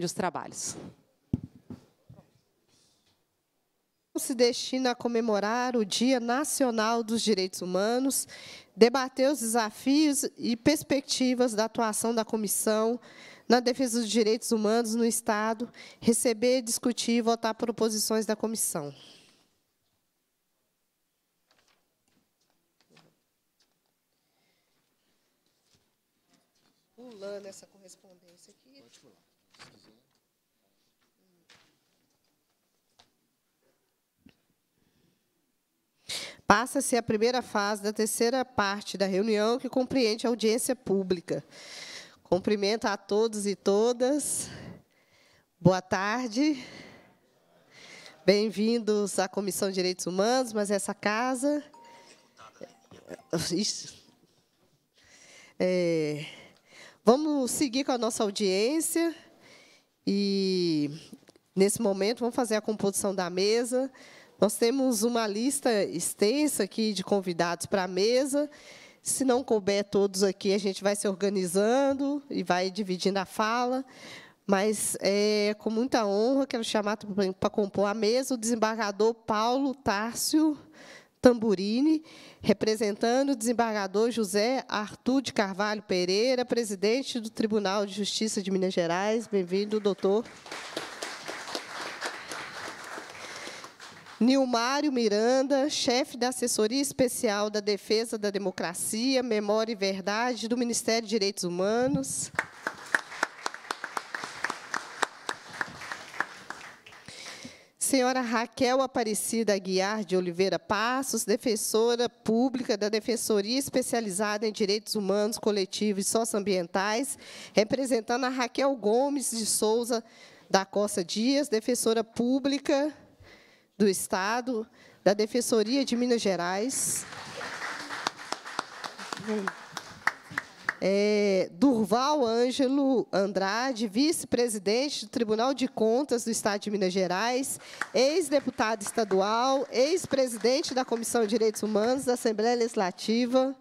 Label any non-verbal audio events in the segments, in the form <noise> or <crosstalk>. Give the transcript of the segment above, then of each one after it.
os trabalhos. Se destina a comemorar o Dia Nacional dos Direitos Humanos, debater os desafios e perspectivas da atuação da comissão na defesa dos direitos humanos no Estado, receber, discutir e votar proposições da comissão. Pulando essa correspondência. Passa-se a primeira fase da terceira parte da reunião, que compreende a audiência pública. Cumprimento a todos e todas. Boa tarde. Bem-vindos à Comissão de Direitos Humanos, mas essa casa. É... Vamos seguir com a nossa audiência e, nesse momento, vamos fazer a composição da mesa. Nós temos uma lista extensa aqui de convidados para a mesa. Se não couber todos aqui, a gente vai se organizando e vai dividindo a fala. Mas é com muita honra quero chamar para compor a mesa o desembargador Paulo Tárcio Tamburini, representando o desembargador José Arthur de Carvalho Pereira, presidente do Tribunal de Justiça de Minas Gerais. Bem-vindo, doutor. Nilmário Miranda, chefe da Assessoria Especial da Defesa da Democracia, Memória e Verdade do Ministério de Direitos Humanos. Senhora Raquel Aparecida Aguiar de Oliveira Passos, defensora pública da Defensoria Especializada em Direitos Humanos Coletivos e Socioambientais, representando a Raquel Gomes de Souza da Costa Dias, defensora pública do Estado, da Defensoria de Minas Gerais, é, Durval Ângelo Andrade, vice-presidente do Tribunal de Contas do Estado de Minas Gerais, ex-deputado estadual, ex-presidente da Comissão de Direitos Humanos da Assembleia Legislativa.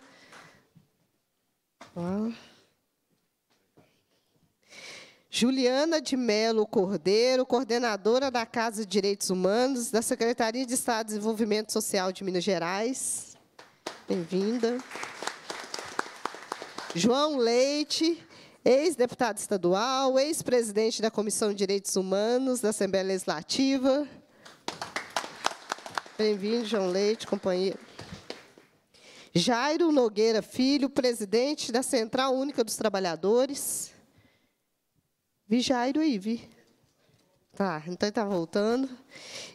Juliana de Melo Cordeiro, coordenadora da Casa de Direitos Humanos, da Secretaria de Estado de Desenvolvimento Social de Minas Gerais. Bem-vinda. João Leite, ex-deputado estadual, ex-presidente da Comissão de Direitos Humanos da Assembleia Legislativa. Bem-vindo, João Leite, companheiro. Jairo Nogueira Filho, presidente da Central Única dos Trabalhadores. Vijairo Jairo aí, vi. Tá, então está voltando.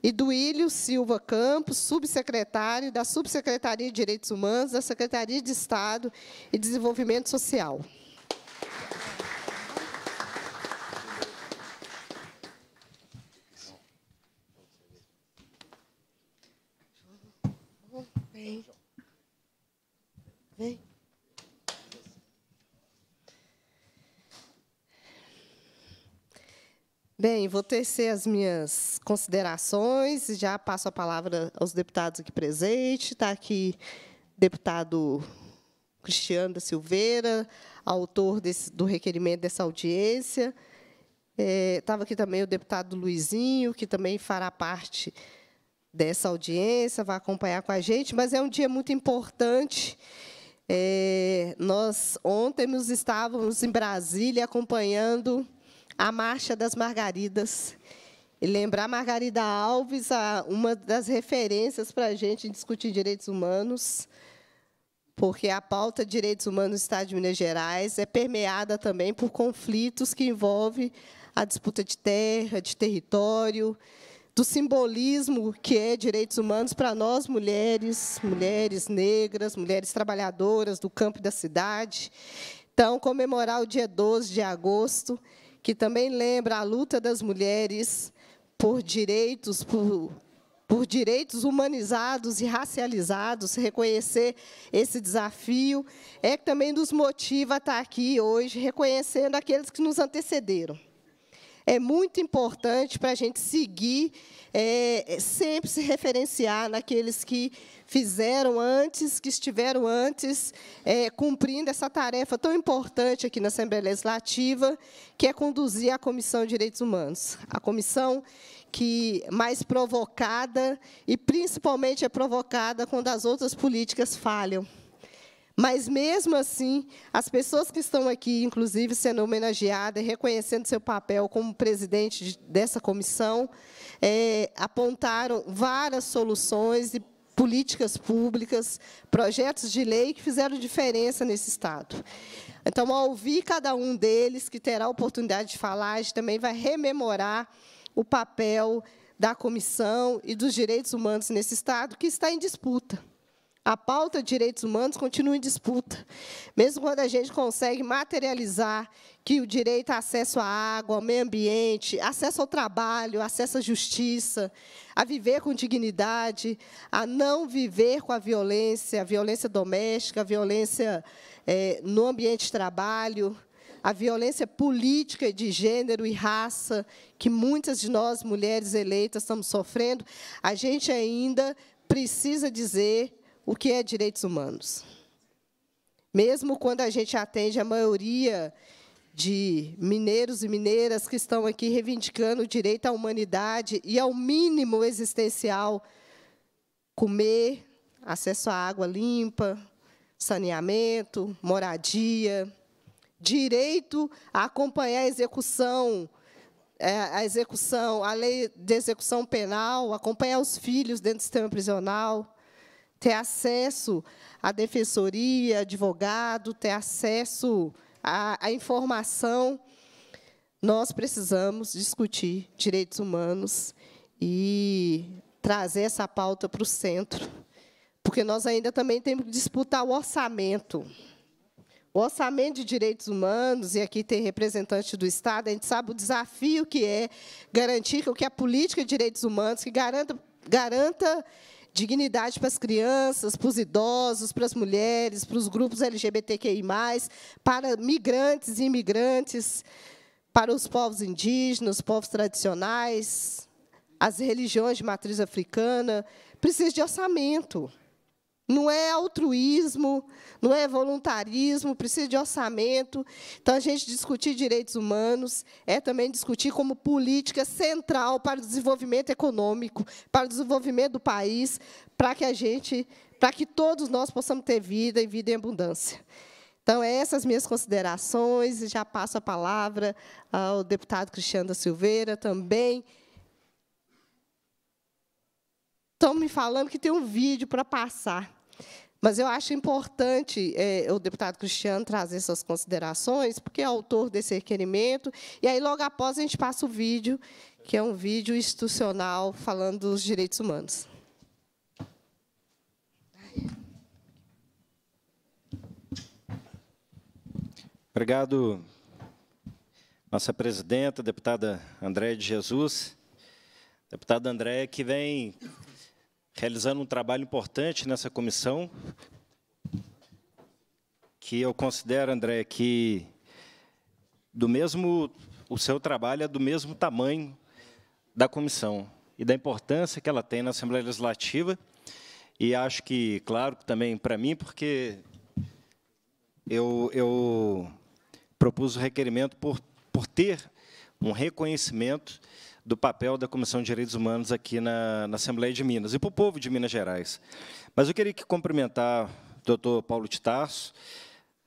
E Duílio Silva Campos, subsecretário da Subsecretaria de Direitos Humanos, da Secretaria de Estado e Desenvolvimento Social. Vem. Vem. Bem, vou tecer as minhas considerações. e Já passo a palavra aos deputados aqui presentes. Está aqui deputado Cristiano da Silveira, autor desse, do requerimento dessa audiência. É, estava aqui também o deputado Luizinho, que também fará parte dessa audiência, vai acompanhar com a gente, mas é um dia muito importante. É, nós, ontem, nos estávamos em Brasília acompanhando a Marcha das Margaridas. E lembrar Margarida Alves, uma das referências para a gente em discutir direitos humanos, porque a pauta de direitos humanos no Estado de Minas Gerais é permeada também por conflitos que envolvem a disputa de terra, de território, do simbolismo que é direitos humanos para nós mulheres, mulheres negras, mulheres trabalhadoras do campo e da cidade. Então, comemorar o dia 12 de agosto que também lembra a luta das mulheres por direitos, por, por direitos humanizados e racializados, reconhecer esse desafio, é que também nos motiva a estar aqui hoje, reconhecendo aqueles que nos antecederam é muito importante para a gente seguir, é, é, sempre se referenciar naqueles que fizeram antes, que estiveram antes, é, cumprindo essa tarefa tão importante aqui na Assembleia Legislativa, que é conduzir a Comissão de Direitos Humanos. A comissão que mais provocada, e principalmente é provocada quando as outras políticas falham. Mas mesmo assim, as pessoas que estão aqui, inclusive sendo homenageadas, reconhecendo seu papel como presidente dessa comissão, é, apontaram várias soluções e políticas públicas, projetos de lei que fizeram diferença nesse Estado. Então, ao ouvir cada um deles, que terá a oportunidade de falar, a gente também vai rememorar o papel da comissão e dos direitos humanos nesse Estado, que está em disputa. A pauta de direitos humanos continua em disputa, mesmo quando a gente consegue materializar que o direito a acesso à água, ao meio ambiente, acesso ao trabalho, acesso à justiça, a viver com dignidade, a não viver com a violência, a violência doméstica, a violência é, no ambiente de trabalho, a violência política de gênero e raça que muitas de nós, mulheres eleitas, estamos sofrendo, a gente ainda precisa dizer o que é direitos humanos. Mesmo quando a gente atende a maioria de mineiros e mineiras que estão aqui reivindicando o direito à humanidade e ao mínimo existencial comer, acesso à água limpa, saneamento, moradia, direito a acompanhar a execução, é, a execução, a lei de execução penal, acompanhar os filhos dentro do sistema prisional, ter acesso à defensoria, advogado, ter acesso à, à informação. Nós precisamos discutir direitos humanos e trazer essa pauta para o centro, porque nós ainda também temos que disputar o orçamento. O orçamento de direitos humanos, e aqui tem representante do Estado, a gente sabe o desafio que é garantir que a política de direitos humanos, que garanta, garanta dignidade para as crianças, para os idosos, para as mulheres, para os grupos LGBTQI+, para migrantes e imigrantes, para os povos indígenas, povos tradicionais, as religiões de matriz africana, precisa de orçamento. Não é altruísmo, não é voluntarismo, precisa de orçamento. Então, a gente discutir direitos humanos é também discutir como política central para o desenvolvimento econômico, para o desenvolvimento do país, para que a gente, para que todos nós possamos ter vida e vida em abundância. Então, é essas minhas considerações, já passo a palavra ao deputado Cristiano da Silveira também. Estão me falando que tem um vídeo para passar. Mas eu acho importante é, o deputado Cristiano trazer essas considerações, porque é autor desse requerimento. E aí, logo após, a gente passa o vídeo, que é um vídeo institucional falando dos direitos humanos. Obrigado, nossa presidenta, deputada Andréia de Jesus. Deputada Andréia, que vem realizando um trabalho importante nessa comissão, que eu considero, André, que do mesmo o seu trabalho é do mesmo tamanho da comissão e da importância que ela tem na Assembleia Legislativa. E acho que, claro, também para mim, porque eu, eu propus o requerimento por, por ter um reconhecimento do papel da Comissão de Direitos Humanos aqui na, na Assembleia de Minas e para o povo de Minas Gerais. Mas eu queria que cumprimentar o doutor Paulo de Tarso,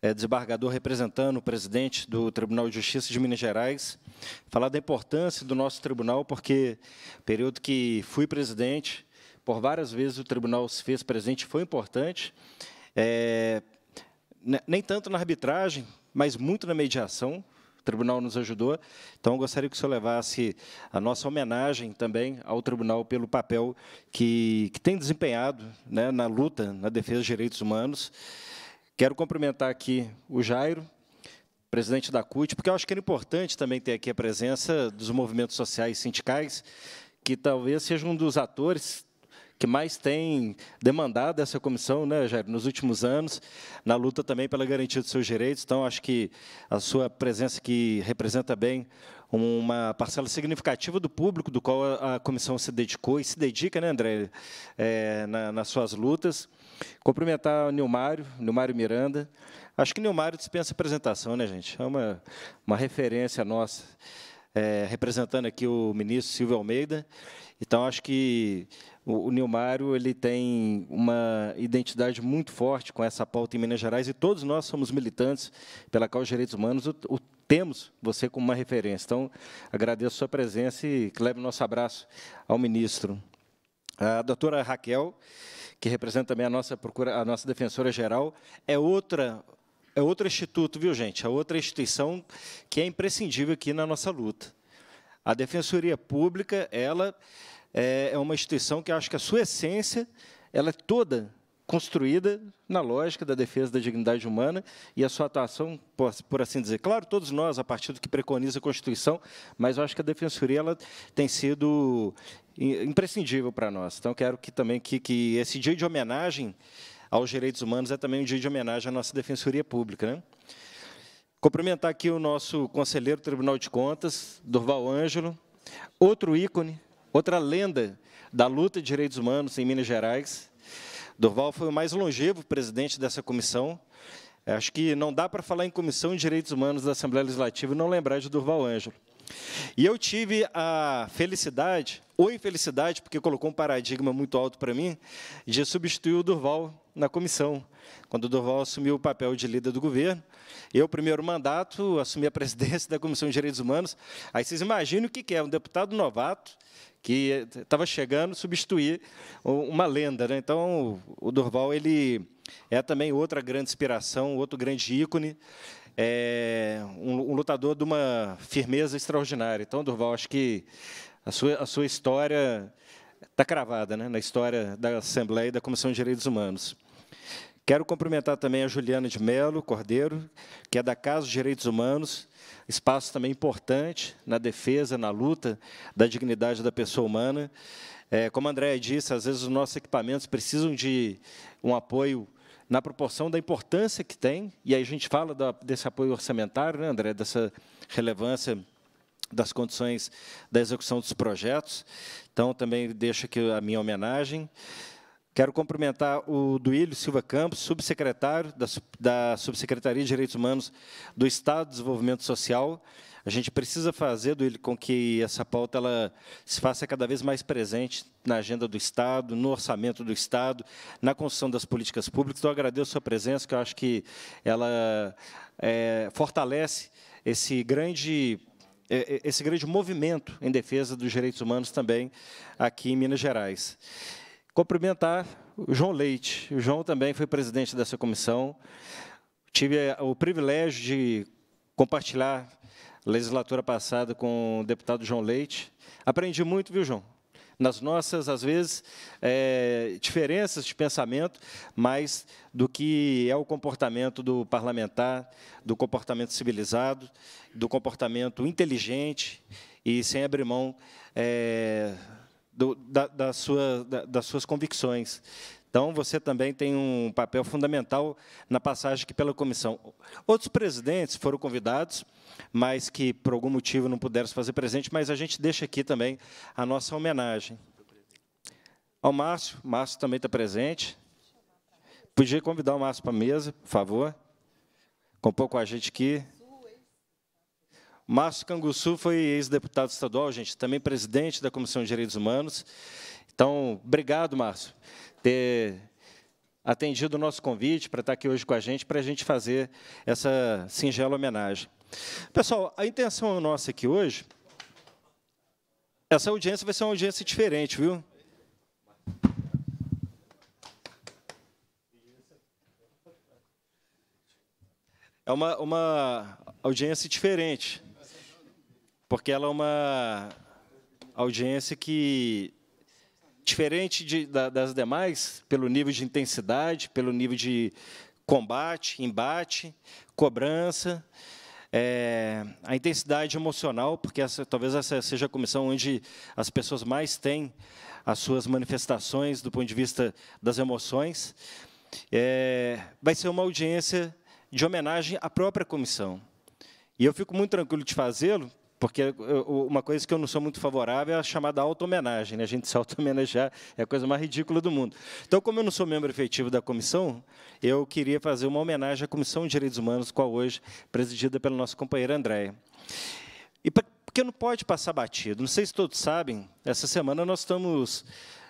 é, desembargador representando o presidente do Tribunal de Justiça de Minas Gerais, falar da importância do nosso tribunal, porque período que fui presidente, por várias vezes o tribunal se fez presente, foi importante, é, nem tanto na arbitragem, mas muito na mediação, o tribunal nos ajudou. Então, gostaria que o senhor levasse a nossa homenagem também ao tribunal pelo papel que, que tem desempenhado né, na luta, na defesa dos direitos humanos. Quero cumprimentar aqui o Jairo, presidente da CUT, porque eu acho que era importante também ter aqui a presença dos movimentos sociais e sindicais, que talvez seja um dos atores que mais tem demandado essa comissão, né, Jair, nos últimos anos, na luta também pela garantia dos seus direitos. Então, acho que a sua presença aqui representa bem uma parcela significativa do público do qual a comissão se dedicou e se dedica, né, André, é, na, nas suas lutas. Cumprimentar o Nilmário, Nilmário Miranda. Acho que Nilmário dispensa apresentação, né, gente? É uma, uma referência nossa, é, representando aqui o ministro Silvio Almeida. Então, acho que o, Nilmário ele tem uma identidade muito forte com essa pauta em Minas Gerais e todos nós somos militantes pela causa dos direitos humanos, o, o, temos você como uma referência. Então, agradeço a sua presença e que leve o nosso abraço ao ministro. A doutora Raquel, que representa também a nossa, procura, a nossa defensora geral, é outra é outro instituto, viu, gente? É outra instituição que é imprescindível aqui na nossa luta. A Defensoria Pública, ela é, é uma instituição que acho que a sua essência, ela é toda construída na lógica da defesa da dignidade humana e a sua atuação, por assim dizer. Claro, todos nós, a partir do que preconiza a Constituição, mas eu acho que a Defensoria ela tem sido imprescindível para nós. Então, quero que também que, que esse dia de homenagem aos direitos humanos é também um dia de homenagem à nossa Defensoria Pública. Né? Cumprimentar aqui o nosso conselheiro do Tribunal de Contas, Durval Ângelo, outro ícone, outra lenda da luta de direitos humanos em Minas Gerais. Durval foi o mais longevo presidente dessa comissão. É, acho que não dá para falar em Comissão de Direitos Humanos da Assembleia Legislativa e não lembrar de Durval Ângelo. E eu tive a felicidade, ou infelicidade, porque colocou um paradigma muito alto para mim, de substituir o Durval na comissão. Quando o Durval assumiu o papel de líder do governo, eu, primeiro mandato, assumi a presidência da Comissão de Direitos Humanos. Aí vocês imaginam o que é um deputado novato que estava chegando substituir uma lenda. Né? Então, o Durval ele é também outra grande inspiração, outro grande ícone é, um, um, lutador de uma firmeza extraordinária. Então, Durval, acho que a sua, a sua história está cravada né, na história da Assembleia e da Comissão de Direitos Humanos. Quero cumprimentar também a Juliana de Mello Cordeiro, que é da Casa dos Direitos Humanos, espaço também importante na defesa, na luta da dignidade da pessoa humana. É, como a Andréa disse, às vezes os nossos equipamentos precisam de um apoio na proporção da importância que tem, e aí a gente fala da, desse apoio orçamentário, né, André, dessa relevância das condições da execução dos projetos. Então, também deixo aqui a minha homenagem. Quero cumprimentar o Duílio Silva Campos, subsecretário da, da Subsecretaria de Direitos Humanos do Estado do Desenvolvimento Social, a gente precisa fazer do, com que essa pauta ela se faça cada vez mais presente na agenda do Estado, no orçamento do Estado, na construção das políticas públicas. Então, agradeço a sua presença, que eu acho que ela é, fortalece esse grande é, é, esse grande movimento em defesa dos direitos humanos também aqui em Minas Gerais. Cumprimentar o João Leite. O João também foi presidente dessa comissão. Tive é, o privilégio de compartilhar legislatura passada com o deputado João Leite. Aprendi muito, viu, João? Nas nossas, às vezes, é, diferenças de pensamento, mas do que é o comportamento do parlamentar, do comportamento civilizado, do comportamento inteligente e sem abrir mão é, do, da, da sua, da, das suas convicções, então, você também tem um papel fundamental na passagem aqui pela comissão. Outros presidentes foram convidados, mas que, por algum motivo, não puderam se fazer presente, mas a gente deixa aqui também a nossa homenagem. Ao Márcio, Márcio também está presente. Podia convidar o Márcio para a mesa, por favor. Compor com a gente aqui. Márcio Canguçu foi ex-deputado estadual, gente, também presidente da Comissão de Direitos Humanos. Então, obrigado, Márcio, ter atendido o nosso convite para estar aqui hoje com a gente, para a gente fazer essa singela homenagem. Pessoal, a intenção nossa aqui hoje, essa audiência vai ser uma audiência diferente, viu? É uma, uma audiência diferente, porque ela é uma audiência que diferente de, da, das demais, pelo nível de intensidade, pelo nível de combate, embate, cobrança, é, a intensidade emocional, porque essa, talvez essa seja a comissão onde as pessoas mais têm as suas manifestações do ponto de vista das emoções. É, vai ser uma audiência de homenagem à própria comissão. E eu fico muito tranquilo de fazê-lo, porque uma coisa que eu não sou muito favorável é a chamada auto-homenagem. Né? A gente se auto-homenagear é a coisa mais ridícula do mundo. Então, como eu não sou membro efetivo da comissão, eu queria fazer uma homenagem à Comissão de Direitos Humanos, qual hoje presidida pelo nosso companheiro Andréia. E pra, porque não pode passar batido. Não sei se todos sabem, essa semana nós estamos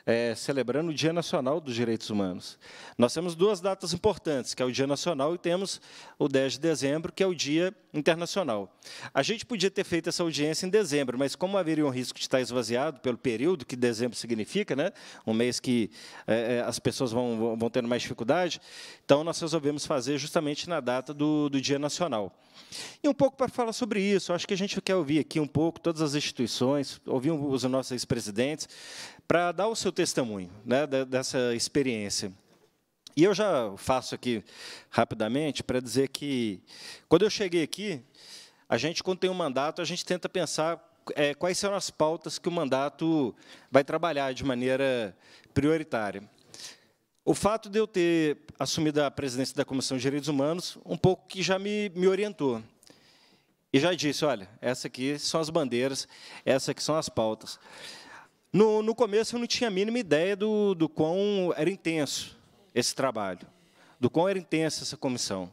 é, celebrando o Dia Nacional dos Direitos Humanos. Nós temos duas datas importantes, que é o Dia Nacional e temos o 10 de dezembro, que é o Dia internacional. A gente podia ter feito essa audiência em dezembro, mas como haveria um risco de estar esvaziado pelo período que dezembro significa, né? um mês que é, é as pessoas vão, vão tendo mais dificuldade, então nós resolvemos fazer justamente na data do, do Dia Nacional. E um pouco para falar sobre isso, acho que a gente quer ouvir aqui um pouco todas as instituições, ouvir os nossos ex-presidentes, para dar o seu testemunho né, dessa experiência. E eu já faço aqui rapidamente para dizer que, quando eu cheguei aqui, a gente, quando tem um mandato, a gente tenta pensar é, quais são as pautas que o mandato vai trabalhar de maneira prioritária. O fato de eu ter assumido a presidência da Comissão de Direitos Humanos, um pouco que já me, me orientou. E já disse, olha, essa aqui são as bandeiras, essa aqui são as pautas. No, no começo, eu não tinha a mínima ideia do, do quão era intenso esse trabalho, do quão era intensa essa comissão.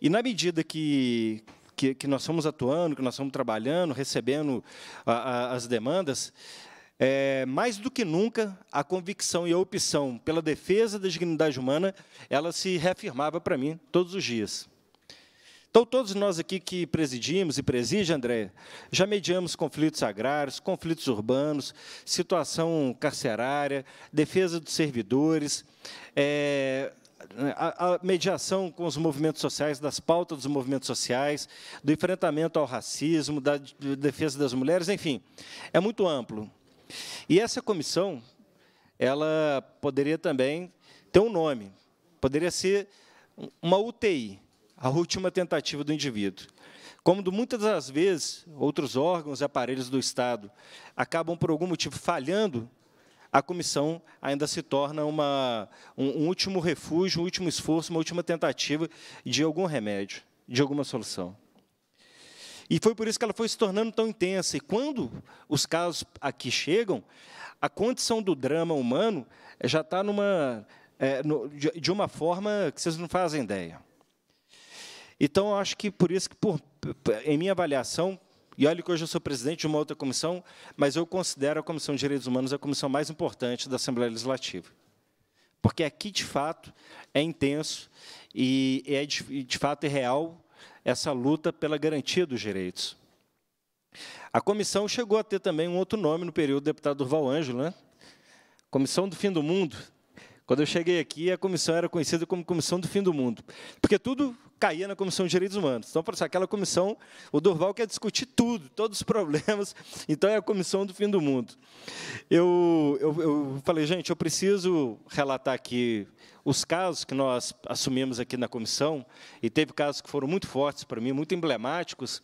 E na medida que, que, que nós fomos atuando, que nós fomos trabalhando, recebendo a, a, as demandas, é, mais do que nunca, a convicção e a opção pela defesa da dignidade humana, ela se reafirmava para mim todos os dias. Então, todos nós aqui que presidimos e preside, André, já mediamos conflitos agrários, conflitos urbanos, situação carcerária, defesa dos servidores, é, a, a, mediação com os movimentos sociais, das pautas dos movimentos sociais, do enfrentamento ao racismo, da defesa das mulheres, enfim, é muito amplo. E essa comissão, ela poderia também ter um nome, poderia ser uma UTI, a última tentativa do indivíduo. Como muitas das vezes outros órgãos e aparelhos do Estado acabam, por algum motivo, falhando, a comissão ainda se torna uma, um, último refúgio, um último esforço, uma última tentativa de algum remédio, de alguma solução. E foi por isso que ela foi se tornando tão intensa. E quando os casos aqui chegam, a condição do drama humano já está numa, é, no, de uma forma que vocês não fazem ideia. Então, eu acho que por isso que, por, em minha avaliação, e olha que hoje eu sou presidente de uma outra comissão, mas eu considero a Comissão de Direitos Humanos a comissão mais importante da Assembleia Legislativa. Porque aqui, de fato, é intenso e é, de fato, é real essa luta pela garantia dos direitos. A comissão chegou a ter também um outro nome no período do deputado Durval Ângelo, né? Comissão do Fim do Mundo. Quando eu cheguei aqui, a comissão era conhecida como Comissão do Fim do Mundo, porque tudo caía na Comissão de Direitos Humanos. Então, para ser aquela comissão, o Durval quer discutir tudo, todos os problemas, <laughs> então é a comissão do fim do mundo. Eu, eu, eu falei, gente, eu preciso relatar aqui os casos que nós assumimos aqui na comissão, e teve casos que foram muito fortes para mim, muito emblemáticos,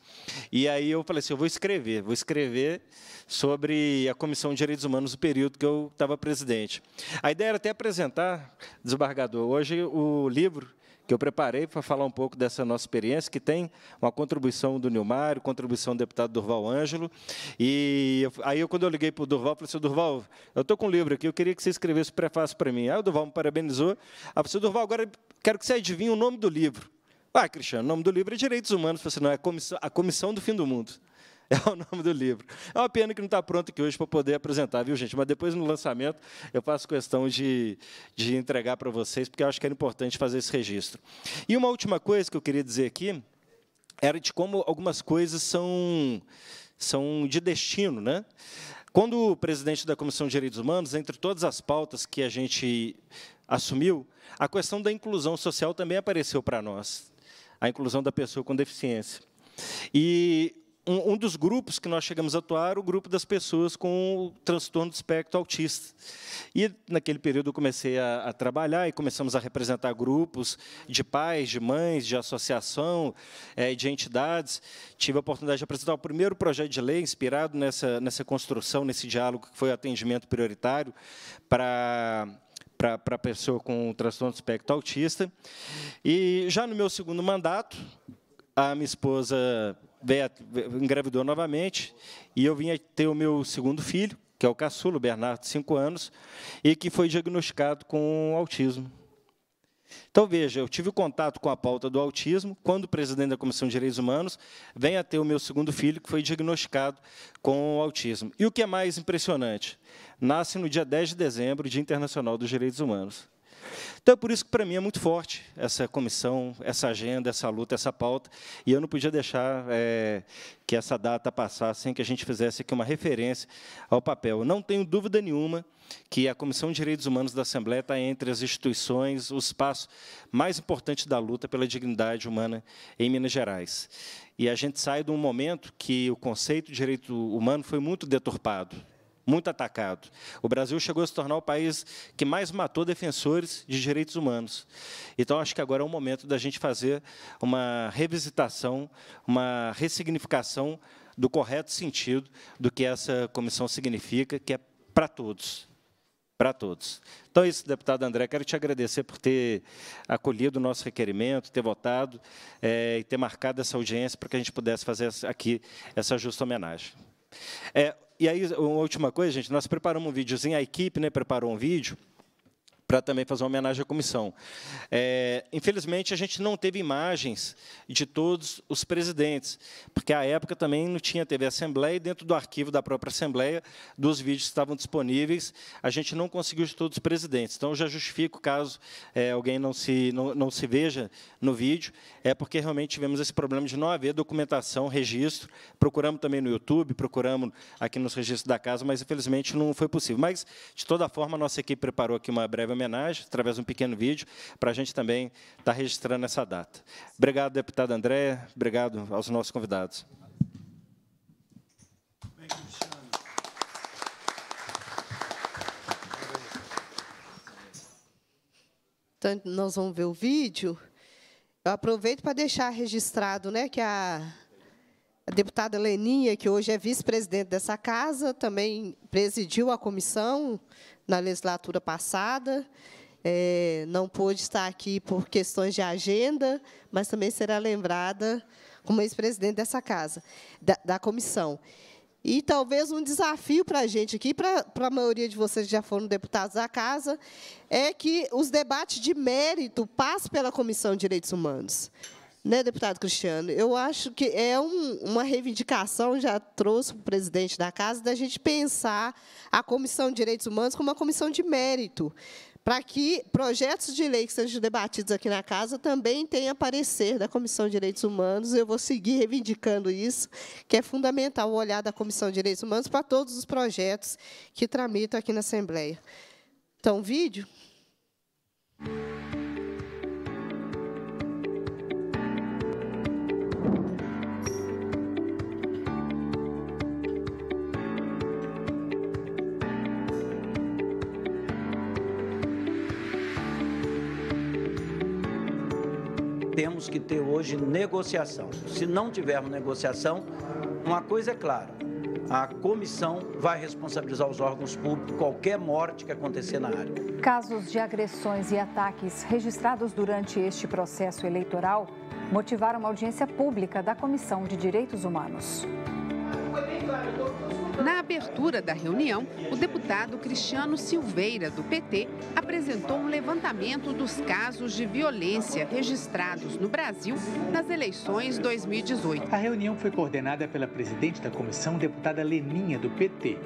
e aí eu falei assim, eu vou escrever, vou escrever sobre a Comissão de Direitos Humanos do período que eu estava presidente. A ideia era até apresentar, desembargador, hoje o livro que eu preparei para falar um pouco dessa nossa experiência, que tem uma contribuição do Nilmário, contribuição do deputado Durval Ângelo. E eu, aí, eu, quando eu liguei para o Durval, falei assim, Durval, eu estou com um livro aqui, eu queria que você escrevesse o prefácio para mim. Aí o Durval me parabenizou. Aí eu falei, assim, Durval, agora quero que você adivinhe o nome do livro. Ah, Cristiano, o nome do livro é Direitos Humanos. Eu falei assim, não, é a comissão, a comissão do Fim do Mundo. <laughs> É o nome do livro. É uma pena que não está pronto aqui hoje para poder apresentar, viu, gente? Mas depois no lançamento eu faço questão de, de entregar para vocês, porque eu acho que era importante fazer esse registro. E uma última coisa que eu queria dizer aqui era de como algumas coisas são, são de destino, né? Quando o presidente da Comissão de Direitos Humanos, entre todas as pautas que a gente assumiu, a questão da inclusão social também apareceu para nós, a inclusão da pessoa com deficiência. E um, um, dos grupos que nós chegamos a atuar, o grupo das pessoas com transtorno do espectro autista. E naquele período eu comecei a, a, trabalhar e começamos a representar grupos de pais, de mães, de associação, é, de entidades. Tive a oportunidade de apresentar o primeiro projeto de lei inspirado nessa, nessa construção, nesse diálogo que foi o atendimento prioritário para para a pessoa com transtorno do espectro autista. E já no meu segundo mandato, a minha esposa veio, engravidou novamente e eu vim ter o meu segundo filho, que é o caçulo, Bernardo, de 5 anos, e que foi diagnosticado com autismo. Então, veja, eu tive contato com a pauta do autismo quando o presidente da Comissão de Direitos Humanos vem a ter o meu segundo filho, que foi diagnosticado com autismo. E o que é mais impressionante? Nasce no dia 10 de dezembro, Dia Internacional dos Direitos Humanos. Então é por isso que para mim é muito forte essa comissão, essa agenda, essa luta, essa pauta, e eu não podia deixar é, que essa data passasse sem que a gente fizesse aqui uma referência ao papel. não tenho dúvida nenhuma que a Comissão de Direitos Humanos da Assembleia está entre as instituições, o espaço mais importante da luta pela dignidade humana em Minas Gerais. E a gente sai de um momento que o conceito de direito humano foi muito deturpado muito atacado. O Brasil chegou a se tornar o país que mais matou defensores de direitos humanos. Então, acho que agora é o momento da gente fazer uma revisitação, uma ressignificação do correto sentido do que essa comissão significa, que é para todos. Para todos. Então é isso, deputado André. Quero te agradecer por ter acolhido o nosso requerimento, ter votado é, e ter marcado essa audiência para que a gente pudesse fazer aqui essa justa homenagem. É, e aí, uma última coisa, gente, nós preparamos um videozinho, a equipe né, preparou um vídeo, para também fazer uma homenagem à comissão. É, infelizmente, a gente não teve imagens de todos os presidentes, porque à época também não tinha TV Assembleia, e dentro do arquivo da própria Assembleia, dos vídeos que estavam disponíveis, a gente não conseguiu de todos os presidentes. Então, eu já justifico, caso é, alguém não se, não, não se veja no vídeo, é porque realmente tivemos esse problema de não haver documentação, registro. Procuramos também no YouTube, procuramos aqui nos registros da casa, mas, infelizmente, não foi possível. Mas, de toda forma, a nossa equipe preparou aqui uma breve homenagem, através de um pequeno vídeo, para a gente também estar tá registrando essa data. Obrigado, deputada André obrigado aos nossos convidados. Então, nós vamos ver o vídeo. Eu aproveito para deixar registrado né, que a a deputada Leninha, que hoje é vice-presidente dessa casa, também presidiu a comissão na legislatura passada, é, não pôde estar aqui por questões de agenda, mas também será lembrada como ex-presidente dessa casa, da, da, comissão. E talvez um desafio para a gente aqui, para, para a maioria de vocês que já foram deputados da casa, é que os debates de mérito passem pela Comissão de Direitos Humanos né, deputado Cristiano? Eu acho que é um, uma reivindicação, já trouxe para o presidente da casa, da gente pensar a Comissão de Direitos Humanos como uma comissão de mérito, para que projetos de lei que sejam debatidos aqui na casa também tenham parecer da Comissão de Direitos Humanos. Eu vou seguir reivindicando isso, que é fundamental o olhar da Comissão de Direitos Humanos para todos os projetos que tramitam aqui na Assembleia. Então, vídeo? temos que ter hoje negociação. Se não tivermos negociação, uma coisa é clara: a comissão vai responsabilizar os órgãos públicos qualquer morte que acontecer na área. Casos de agressões e ataques registrados durante este processo eleitoral motivaram uma audiência pública da Comissão de Direitos Humanos. Na abertura da reunião, o deputado Cristiano Silveira, do PT, apresentou um levantamento dos casos de violência registrados no Brasil nas eleições 2018. A reunião foi coordenada pela presidente da comissão, deputada Leninha, do PT.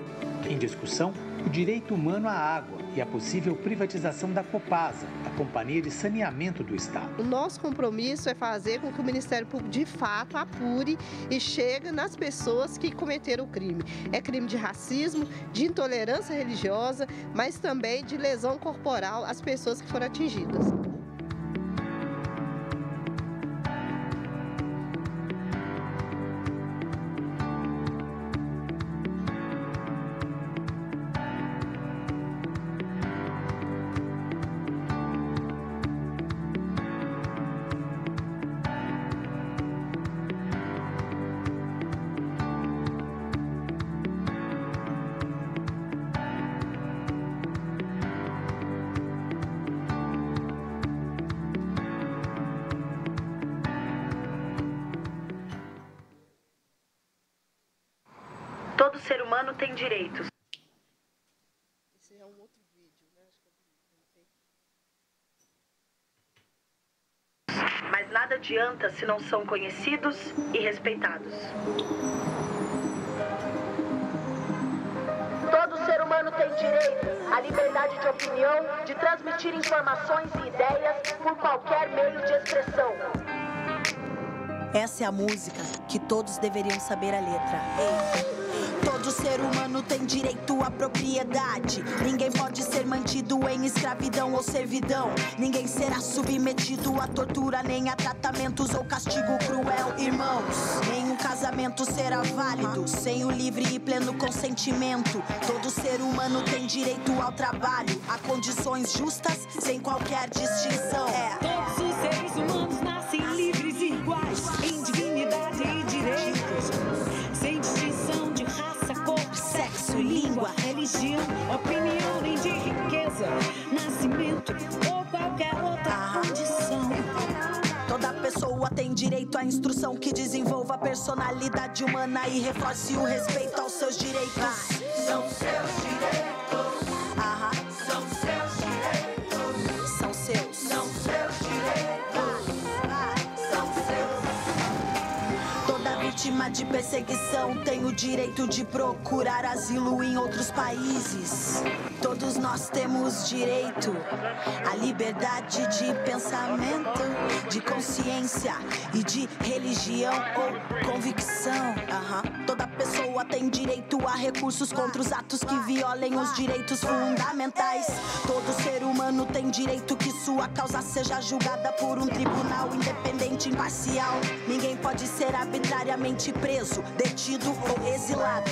Em discussão, o direito humano à água e a possível privatização da Copasa, a Companhia de Saneamento do Estado. O nosso compromisso é fazer com que o Ministério Público de fato apure e chegue nas pessoas que cometeram o crime. É crime de racismo, de intolerância religiosa, mas também de lesão corporal às pessoas que foram atingidas. nada adianta se não são conhecidos e respeitados. Todo ser humano tem direito à liberdade de opinião, de transmitir informações e ideias por qualquer meio de expressão. Essa é a música que todos deveriam saber a letra. Ei. Todo ser humano tem direito à propriedade. Ninguém pode ser mantido em escravidão ou servidão. Ninguém será submetido à tortura, nem a tratamentos ou castigo cruel, irmãos. Nenhum casamento será válido sem o livre e pleno consentimento. Todo ser humano tem direito ao trabalho, a condições justas, sem qualquer distinção. É. direito à instrução que desenvolva a personalidade humana e reforce o respeito aos seus direitos. São seus direitos. vítima de perseguição tem o direito de procurar asilo em outros países. Todos nós temos direito à liberdade de pensamento, de consciência e de religião ou convicção. Uhum. Toda pessoa tem direito a recursos contra os atos que violem os direitos fundamentais. Todo ser humano tem direito que sua causa seja julgada por um tribunal independente, e imparcial. Ninguém pode ser arbitrariamente preso, detido ou exilado.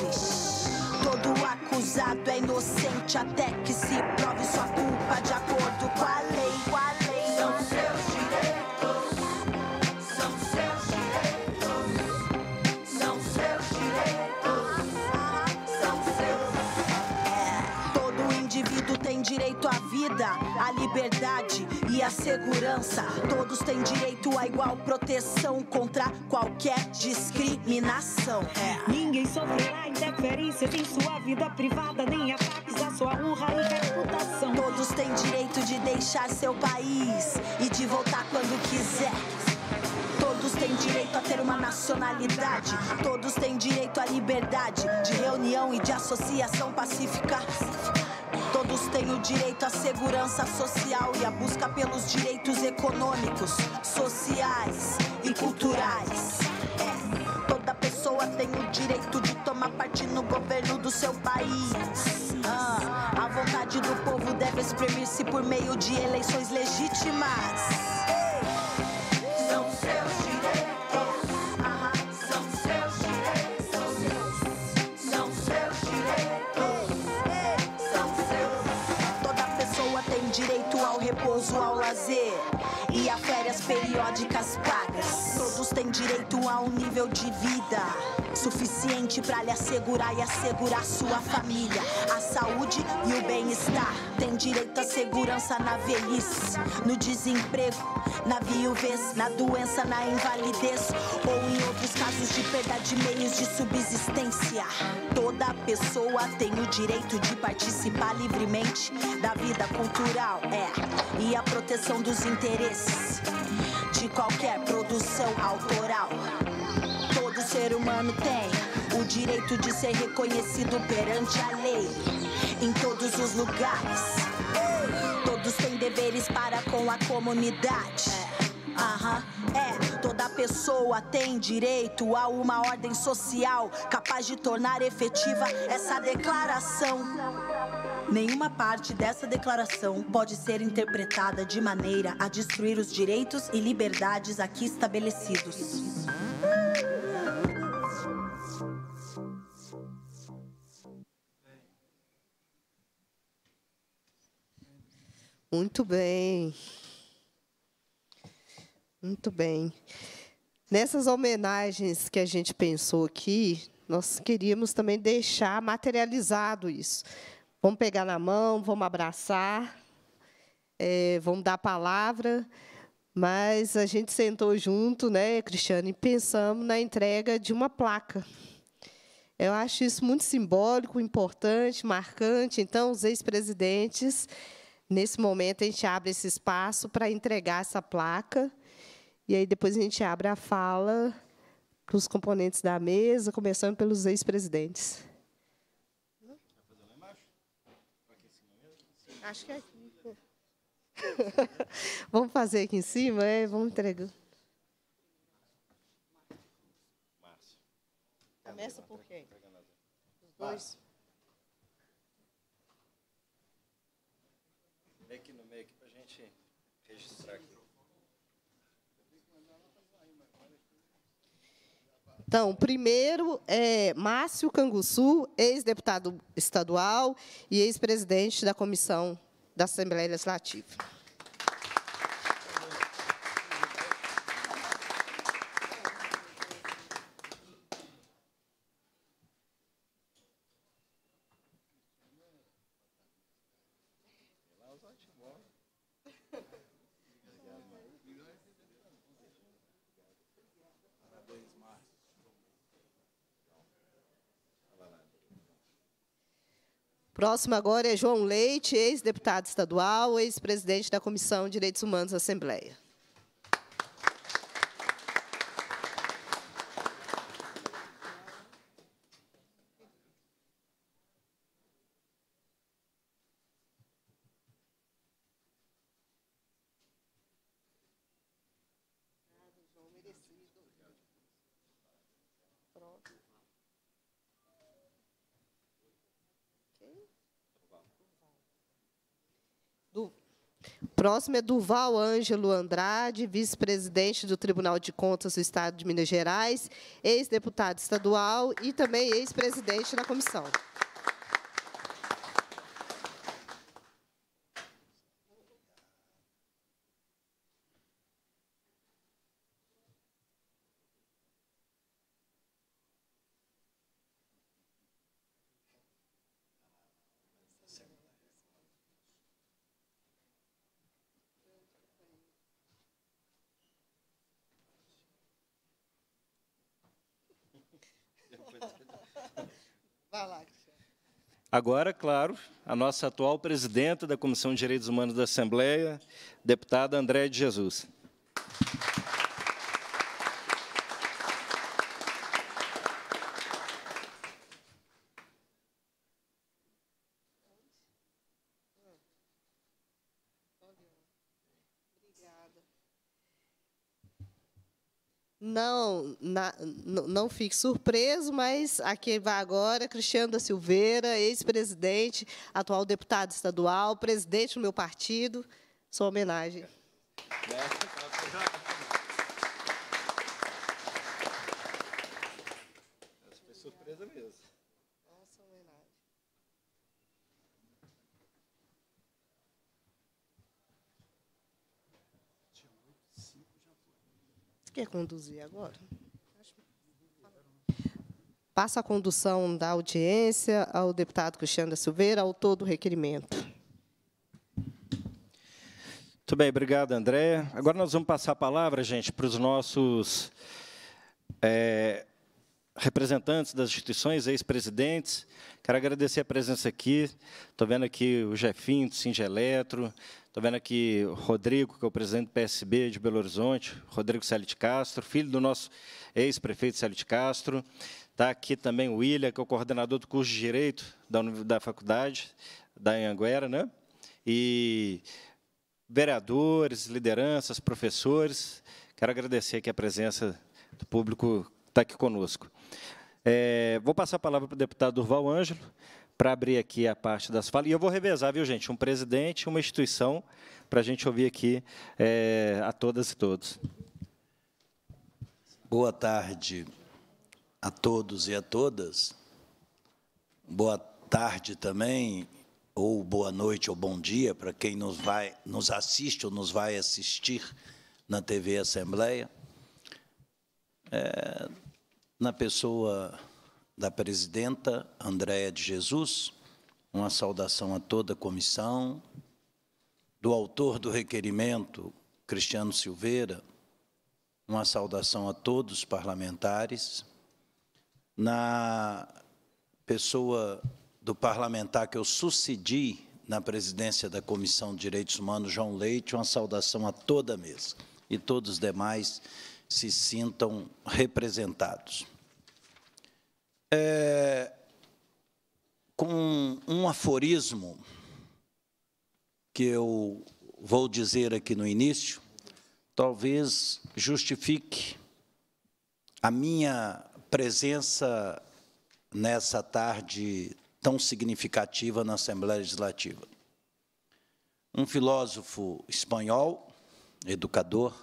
Todo acusado é inocente até que se prove sua culpa de acordo com a lei. São seus direitos, são seus direitos, são seus direitos, são seus. É, todo indivíduo tem direito à vida, à liberdade a segurança. Todos têm direito a igual proteção contra qualquer discriminação. É. Ninguém sofrerá interferências em sua vida privada, nem ataques à sua honra e reputação. Todos têm direito de deixar seu país e de voltar quando quiser. Todos têm direito a ter uma nacionalidade. Todos têm direito à liberdade de reunião e de associação pacífica. Todos têm o direito à segurança social e à busca pelos direitos econômicos, sociais e culturais. É, toda pessoa tem o direito de tomar parte no governo do seu país. Ah, a vontade do povo deve exprimir-se por meio de eleições legítimas. São seus acesso ao lazer e a férias periódicas pagas. Todos têm direito a um nível de vida suficiente para lhe assegurar e assegurar sua família, a saúde e o bem-estar. Tem direito à segurança na velhice, no desemprego, na viuvez, na doença, na invalidez ou em outros casos de perda de meios de subsistência. Toda pessoa tem o direito de participar livremente da vida cultural, é, e a proteção dos interesses de qualquer produção autoral ser humano tem o direito de ser reconhecido perante a lei em todos os lugares. Todos têm deveres para com a comunidade. Aham, é. Toda pessoa tem direito a uma ordem social capaz de tornar efetiva essa declaração. Nenhuma parte dessa declaração pode ser interpretada de maneira a destruir os direitos e liberdades aqui estabelecidos. Muito bem. Muito bem. Nessas homenagens que a gente pensou aqui, nós queríamos também deixar materializado isso. Vamos pegar na mão, vamos abraçar, é, vamos dar a palavra, mas a gente sentou junto, né, Cristiane, e pensamos na entrega de uma placa. Eu acho isso muito simbólico, importante, marcante. Então, os ex-presidentes Nesse momento, a gente abre esse espaço para entregar essa placa. E aí depois a gente abre a fala para os componentes da mesa, começando pelos ex-presidentes. Acho que é aqui. <laughs> Vamos fazer aqui em cima? É, vamos entregar. Começa por quem? Os dois. Então, primeiro, é Márcio Canguçu, ex-deputado estadual e ex-presidente da Comissão da Assembleia Legislativa. Próximo agora é João Leite, ex-deputado estadual, ex-presidente da Comissão de Direitos Humanos da Assembleia. Próximo é Duval Ângelo Andrade, vice-presidente do Tribunal de Contas do Estado de Minas Gerais, ex-deputado estadual e também ex-presidente da comissão. Vai lá, Agora, claro, a nossa atual presidenta da Comissão de Direitos Humanos da Assembleia, deputada Andréa de Jesus. não, na, não fique surpreso, mas aqui vai agora Cristiano da Silveira, ex-presidente, atual deputado estadual, presidente do meu partido. Sua homenagem. É. quer conduzir agora? Passa a condução da audiência ao deputado Cristiano da Silveira, autor do requerimento. Muito bem, obrigado, André. Agora nós vamos passar a palavra, gente, para os nossos é, representantes das instituições, ex-presidentes. Quero agradecer a presença aqui. Estou vendo aqui o Jefinho do Singeletro, Estou vendo aqui o Rodrigo, que é o presidente do PSB de Belo Horizonte, Rodrigo Célio de Castro, filho do nosso ex-prefeito Célio de Castro. Está aqui também o William, que é o coordenador do curso de Direito da, da faculdade da Anhanguera, né? E vereadores, lideranças, professores. Quero agradecer aqui a presença do público que está aqui conosco. É, vou passar a palavra para o deputado Durval Ângelo, para abrir aqui a parte das falas. E eu vou revezar, viu, gente? Um presidente, uma instituição, para a gente ouvir aqui é, a todas e todos. Boa tarde a todos e a todas. Boa tarde também, ou boa noite, ou bom dia, para quem nos, vai, nos assiste ou nos vai assistir na TV Assembleia. É, na pessoa da presidenta Andréa de Jesus, uma saudação a toda a comissão, do autor do requerimento, Cristiano Silveira, uma saudação a todos os parlamentares, na pessoa do parlamentar que eu sucedi na presidência da Comissão de Direitos Humanos, João Leite, uma saudação a toda a mesa e todos os demais se sintam representados é, com um aforismo que eu vou dizer aqui no início, talvez justifique a minha presença nessa tarde tão significativa na Assembleia Legislativa. Um filósofo espanhol, educador,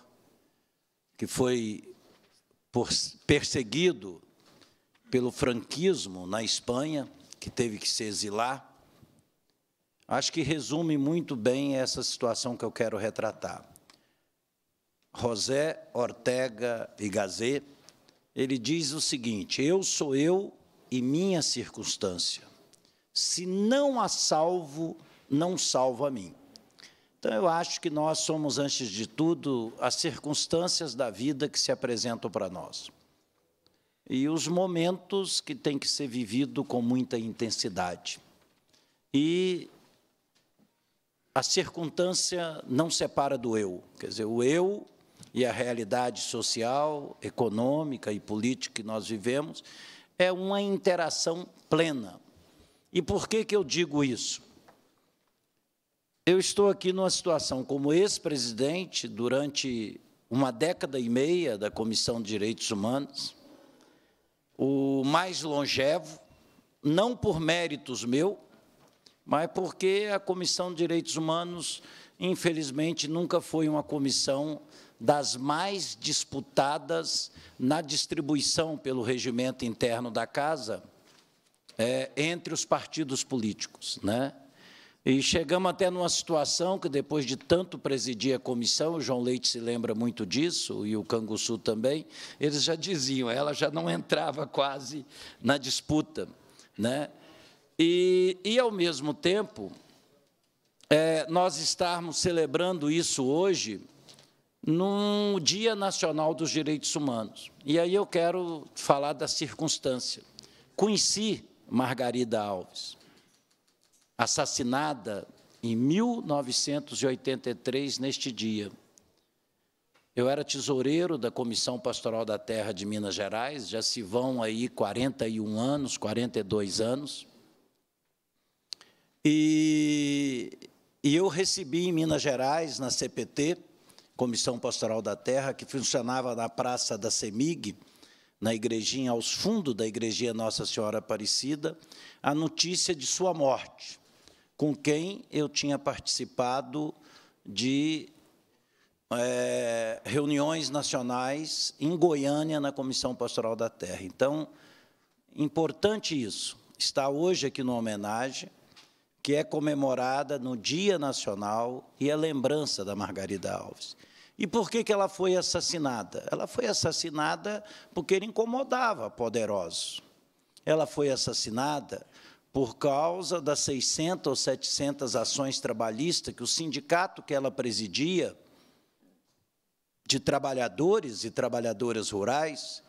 que foi perseguido pelo franquismo na Espanha, que teve que se exilar, acho que resume muito bem essa situação que eu quero retratar. José Ortega y Gasset, ele diz o seguinte: Eu sou eu e minha circunstância. Se não a salvo, não salvo a mim. Então, eu acho que nós somos, antes de tudo, as circunstâncias da vida que se apresentam para nós e os momentos que têm que ser vivido com muita intensidade. E a circunstância não separa do eu, quer dizer, o eu e a realidade social, econômica e política que nós vivemos é uma interação plena. E por que, que eu digo isso? Eu estou aqui numa situação como ex-presidente durante uma década e meia da Comissão de Direitos Humanos, o mais longevo, não por méritos meu, mas porque a Comissão de Direitos Humanos, infelizmente, nunca foi uma comissão das mais disputadas na distribuição pelo regimento interno da Casa é, entre os partidos políticos. Né? E chegamos até numa situação que, depois de tanto presidir a comissão, o João Leite se lembra muito disso, e o Canguçu também, eles já diziam, ela já não entrava quase na disputa. Né? E, e ao mesmo tempo, é, nós estarmos celebrando isso hoje, num Dia Nacional dos Direitos Humanos. E aí eu quero falar da circunstância. Conheci Margarida Alves assassinada em 1983, neste dia. Eu era tesoureiro da Comissão Pastoral da Terra de Minas Gerais, já se vão aí 41 anos, 42 anos. E, e eu recebi em Minas Gerais, na CPT, Comissão Pastoral da Terra, que funcionava na Praça da CEMIG, na igrejinha, aos fundos da igrejinha Nossa Senhora Aparecida, a notícia de sua morte com quem eu tinha participado de é, reuniões nacionais em Goiânia, na Comissão Pastoral da Terra. Então, importante isso. Está hoje aqui numa homenagem que é comemorada no Dia Nacional e é lembrança da Margarida Alves. E por que, que ela foi assassinada? Ela foi assassinada porque ele incomodava poderosos. Ela foi assassinada por causa das 600 ou 700 ações trabalhistas que o sindicato que ela presidia, de trabalhadores e trabalhadoras rurais,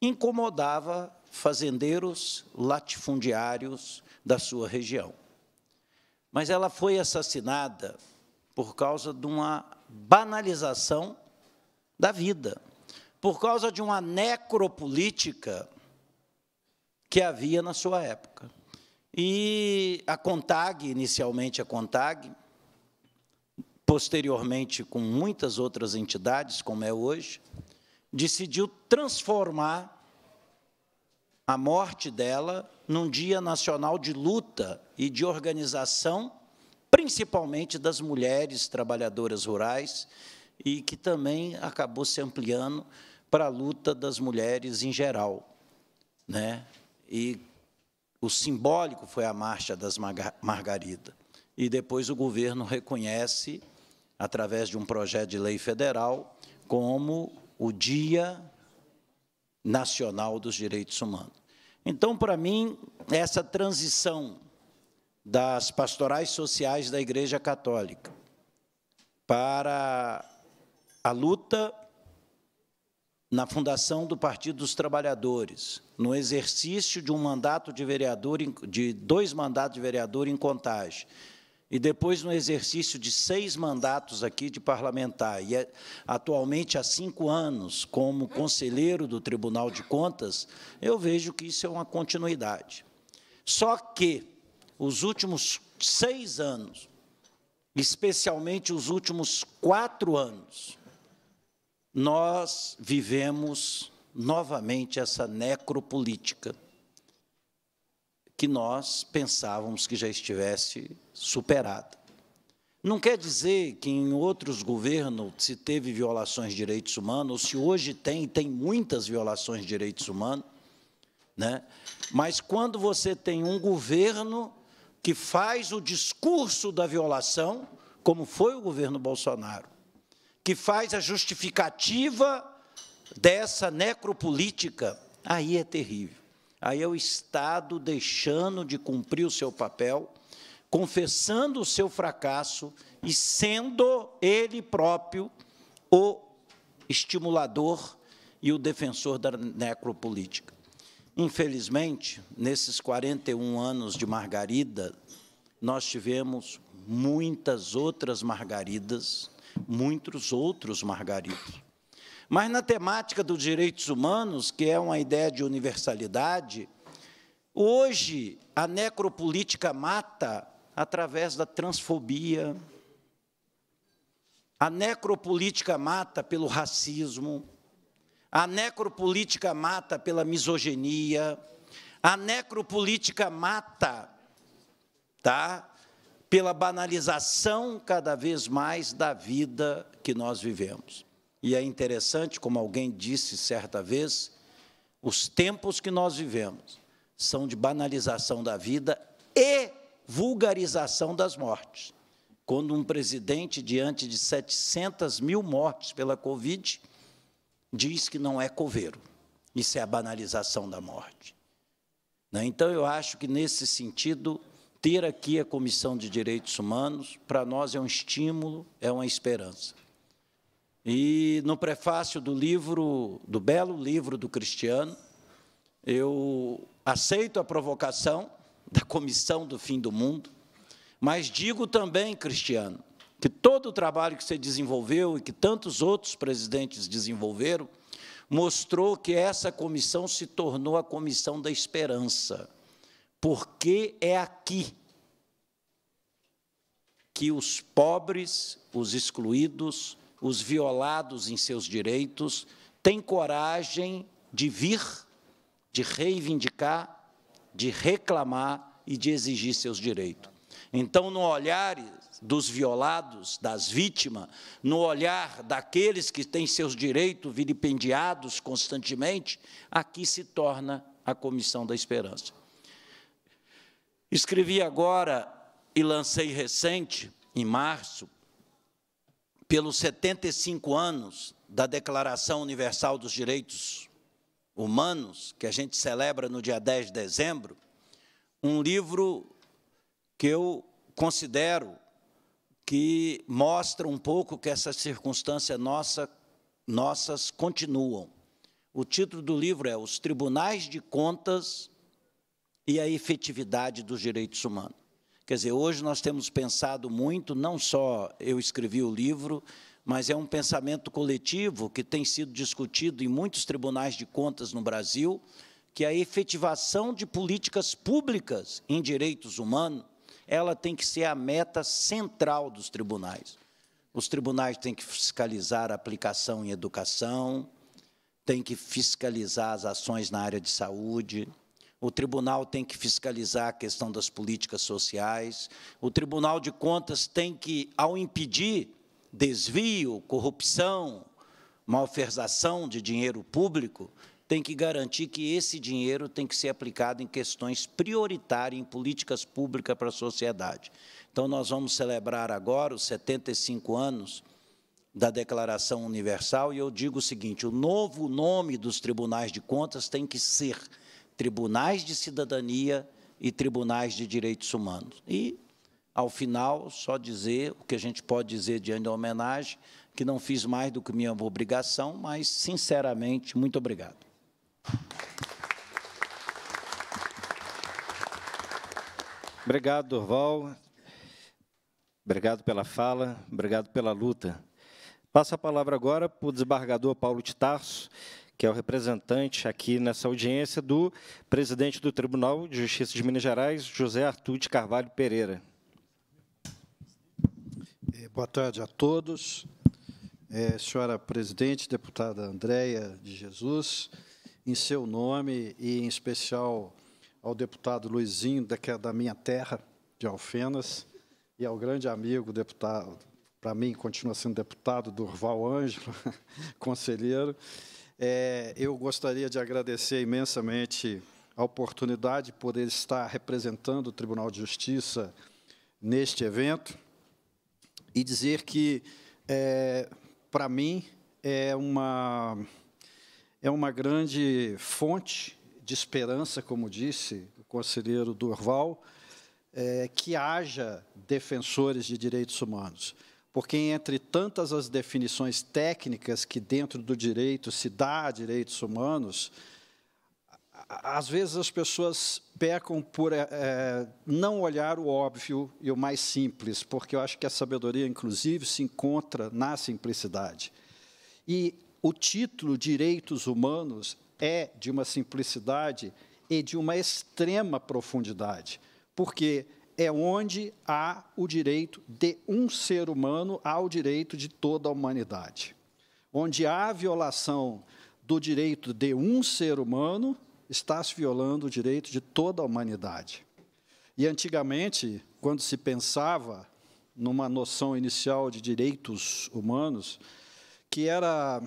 incomodava fazendeiros latifundiários da sua região. Mas ela foi assassinada por causa de uma banalização da vida, por causa de uma necropolítica que havia na sua época. E a Contag, inicialmente a Contag, posteriormente com muitas outras entidades, como é hoje, decidiu transformar a morte dela num dia nacional de luta e de organização, principalmente das mulheres trabalhadoras rurais, e que também acabou se ampliando para a luta das mulheres em geral. Né? E o simbólico foi a Marcha das Margaridas. E depois o governo reconhece, através de um projeto de lei federal, como o Dia Nacional dos Direitos Humanos. Então, para mim, essa transição das pastorais sociais da Igreja Católica para a luta na fundação do Partido dos Trabalhadores, no exercício de um mandato de vereador, de dois mandatos de vereador em contagem, e depois no exercício de seis mandatos aqui de parlamentar, e é, atualmente há cinco anos como conselheiro do Tribunal de Contas, eu vejo que isso é uma continuidade. Só que os últimos seis anos, especialmente os últimos quatro anos, nós vivemos novamente essa necropolítica que nós pensávamos que já estivesse superada. Não quer dizer que em outros governos se teve violações de direitos humanos, ou se hoje tem, tem muitas violações de direitos humanos, né? mas quando você tem um governo que faz o discurso da violação, como foi o governo Bolsonaro, que faz a justificativa dessa necropolítica, aí é terrível. Aí é o Estado deixando de cumprir o seu papel, confessando o seu fracasso e sendo ele próprio o estimulador e o defensor da necropolítica. Infelizmente, nesses 41 anos de Margarida, nós tivemos muitas outras Margaridas muitos outros margaridos. Mas na temática dos direitos humanos, que é uma ideia de universalidade, hoje a necropolítica mata através da transfobia, a necropolítica mata pelo racismo, a necropolítica mata pela misoginia, a necropolítica mata tá? pela banalização cada vez mais da vida que nós vivemos. E é interessante, como alguém disse certa vez, os tempos que nós vivemos são de banalização da vida e vulgarização das mortes. Quando um presidente, diante de 700 mil mortes pela Covid, diz que não é coveiro. Isso é a banalização da morte. Né? Então, eu acho que, nesse sentido, ter aqui a Comissão de Direitos Humanos, para nós é um estímulo, é uma esperança. E no prefácio do livro, do belo livro do Cristiano, eu aceito a provocação <laughs> da Comissão do Fim do Mundo, mas digo também, Cristiano, que todo o trabalho que você desenvolveu e que tantos outros presidentes desenvolveram mostrou que essa comissão se tornou a comissão da esperança porque é aqui que os pobres, os excluídos, os violados em seus direitos têm coragem de vir, de reivindicar, de reclamar e de exigir seus direitos. Então, no olhar dos violados, das vítimas, no olhar daqueles que têm seus direitos vilipendiados constantemente, aqui se torna a Comissão da Esperança. Escrevi agora e lancei recente, em março, pelos 75 anos da Declaração Universal dos Direitos Humanos, que a gente celebra no dia 10 de dezembro, um livro que eu considero que mostra um pouco que essas circunstâncias nossa, nossas continuam. O título do livro é Os Tribunais de Contas e a efetividade dos direitos humanos. Quer dizer, hoje nós temos pensado muito, não só eu escrevi o livro, mas é um pensamento coletivo que tem sido discutido em muitos tribunais de contas no Brasil, que a efetivação de políticas públicas em direitos humanos, ela tem que ser a meta central dos tribunais. Os tribunais têm que fiscalizar a aplicação em educação, têm que fiscalizar as ações na área de saúde, o tribunal tem que fiscalizar a questão das políticas sociais, o Tribunal de Contas tem que, ao impedir desvio, corrupção, malversação de dinheiro público, tem que garantir que esse dinheiro tem que ser aplicado em questões prioritárias, em políticas públicas para a sociedade. Então, nós vamos celebrar agora os 75 anos da Declaração Universal, e eu digo o seguinte, o novo nome dos tribunais de contas tem que ser tribunais de cidadania e tribunais de direitos humanos. E, ao final, só dizer o que a gente pode dizer diante da homenagem, que não fiz mais do que minha obrigação, mas, sinceramente, muito obrigado. Obrigado, Durval. Obrigado pela fala, obrigado pela luta. Passo a palavra agora para o desembargador Paulo de Tarso, que é o representante aqui nessa audiência do presidente do Tribunal de Justiça de Minas Gerais, José Arthur de Carvalho Pereira. É, boa tarde a todos. É, senhora presidente, deputada Andréia de Jesus, em seu nome e em especial ao deputado Luizinho, que é da minha terra, de Alfenas, e ao grande amigo deputado, para mim continua sendo deputado, Durval Ângelo, <laughs> conselheiro, é, eu gostaria de agradecer imensamente a oportunidade de poder estar representando o Tribunal de Justiça neste evento e dizer que, é, para mim, é uma, é uma grande fonte de esperança, como disse o conselheiro Durval, é, que haja defensores de direitos humanos porque entre tantas as definições técnicas que dentro do direito se dá a direitos humanos, às vezes as pessoas pecam por é, não olhar o óbvio e o mais simples, porque eu acho que a sabedoria, inclusive, se encontra na simplicidade. E o título Direitos Humanos é de uma simplicidade e de uma extrema profundidade, porque é onde há o direito de um ser humano ao direito de toda a humanidade. Onde há violação do direito de um ser humano, está-se violando o direito de toda a humanidade. E antigamente, quando se pensava numa noção inicial de direitos humanos, que era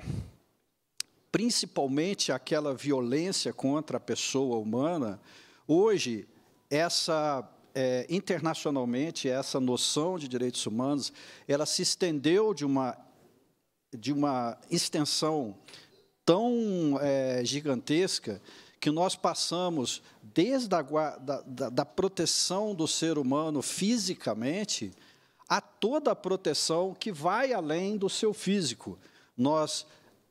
principalmente aquela violência contra a pessoa humana, hoje essa é, internacionalmente essa noção de direitos humanos ela se estendeu de uma de uma extensão tão é, gigantesca que nós passamos desde a da, da, da proteção do ser humano fisicamente a toda a proteção que vai além do seu físico. Nós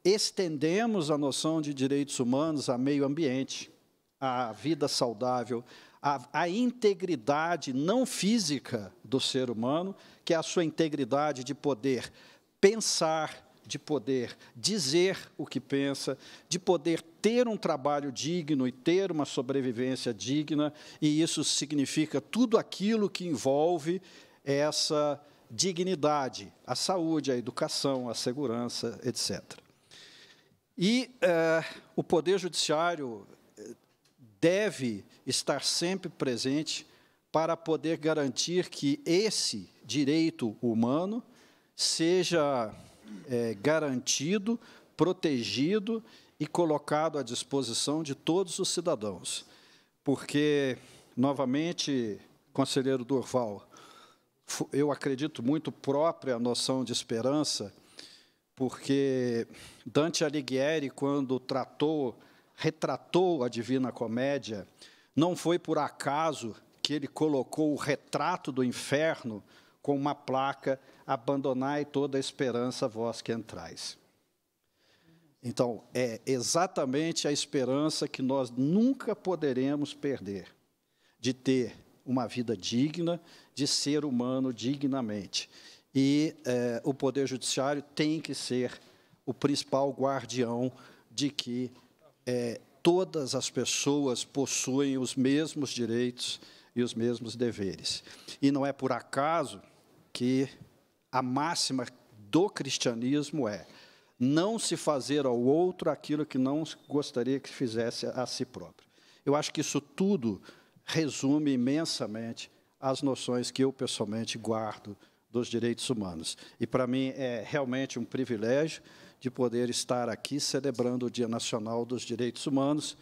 estendemos a noção de direitos humanos a meio ambiente, à vida saudável, a, a integridade não física do ser humano, que é a sua integridade de poder pensar, de poder dizer o que pensa, de poder ter um trabalho digno e ter uma sobrevivência digna, e isso significa tudo aquilo que envolve essa dignidade, a saúde, a educação, a segurança, etc. E eh, o Poder Judiciário deve estar sempre presente para poder garantir que esse direito humano seja é, garantido, protegido e colocado à disposição de todos os cidadãos. Porque, novamente, conselheiro Durval, eu acredito muito própria a noção de esperança, porque Dante Alighieri, quando tratou retratou a Divina Comédia, não foi por acaso que ele colocou o retrato do inferno com uma placa: Abandonai toda a esperança, vós que entrais. Então, é exatamente a esperança que nós nunca poderemos perder de ter uma vida digna, de ser humano dignamente. E é, o Poder Judiciário tem que ser o principal guardião de que é, todas as pessoas possuem os mesmos direitos e os mesmos deveres. E não é por acaso que a máxima do cristianismo é não se fazer ao outro aquilo que não gostaria que fizesse a si próprio. Eu acho que isso tudo resume imensamente as noções que eu pessoalmente guardo dos direitos humanos. E para mim é realmente um privilégio de poder estar aqui celebrando o Dia Nacional dos Direitos Humanos,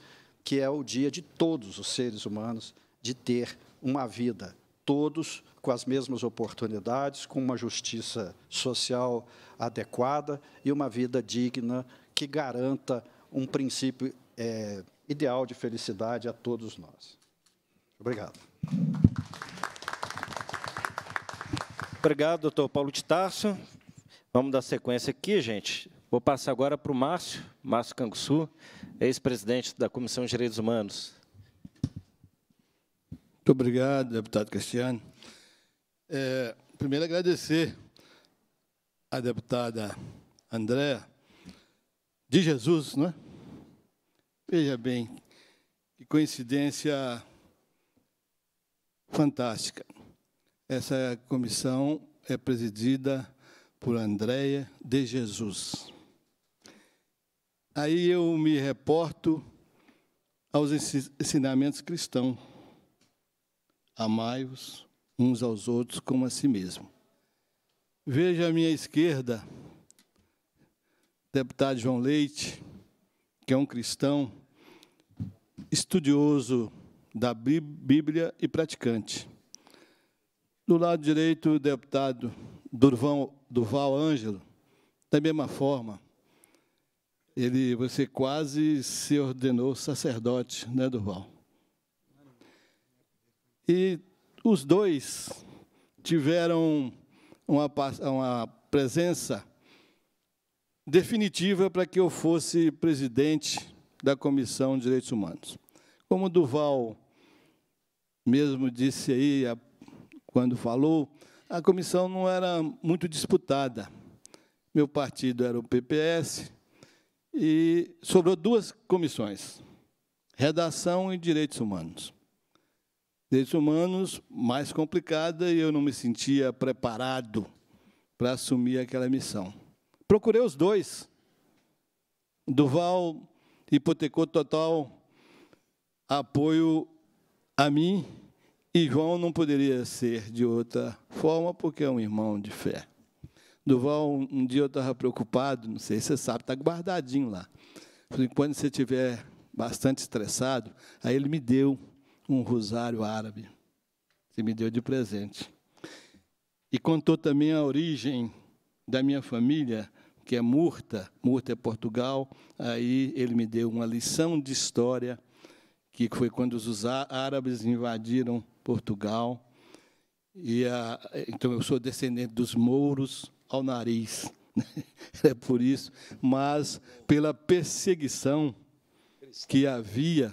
que é o dia de todos os seres humanos de ter uma vida, todos com as mesmas oportunidades, com uma justiça social adequada e uma vida digna que garanta um princípio é, ideal de felicidade a todos nós. Obrigado. Obrigado, doutor Paulo de Tarso. Vamos dar sequência aqui, gente. Vou passar agora para o Márcio, Márcio Canguçu, ex-presidente da Comissão de Direitos Humanos. Muito obrigado, deputado Cristiano. É, primeiro, agradecer à deputada Andréa de Jesus, não é? Veja bem, que coincidência fantástica. Essa comissão é presidida por Andréa de Jesus. Aí eu me reporto aos ensinamentos cristãos. Amai-os uns aos outros como a si mesmo. Veja à minha esquerda, deputado João Leite, que é um cristão estudioso da Bíblia e praticante. Do lado direito, o deputado Durval Ângelo, da mesma forma, ele, você quase se ordenou sacerdote, né, Durval? E os dois tiveram uma, uma presença definitiva para que eu fosse presidente da Comissão de Direitos Humanos. Como Duval mesmo disse aí, quando falou, a comissão não era muito disputada. Meu partido era o PPS, e sobrou duas comissões: redação e direitos humanos. Direitos humanos mais complicada e eu não me sentia preparado para assumir aquela missão. Procurei os dois. Duval hipotecou total apoio a mim e João não poderia ser de outra forma porque é um irmão de fé. Duval, um dia eu estava preocupado, não sei se você sabe, está guardadinho lá. Falei, quando você estiver bastante estressado, aí ele me deu um rosário árabe, que me deu de presente. E contou também a origem da minha família, que é Murta, Murta é Portugal, aí ele me deu uma lição de história, que foi quando os árabes invadiram Portugal, e a, então eu sou descendente dos mouros, ao nariz. Né? <laughs> É por isso, mas pela perseguição que havia,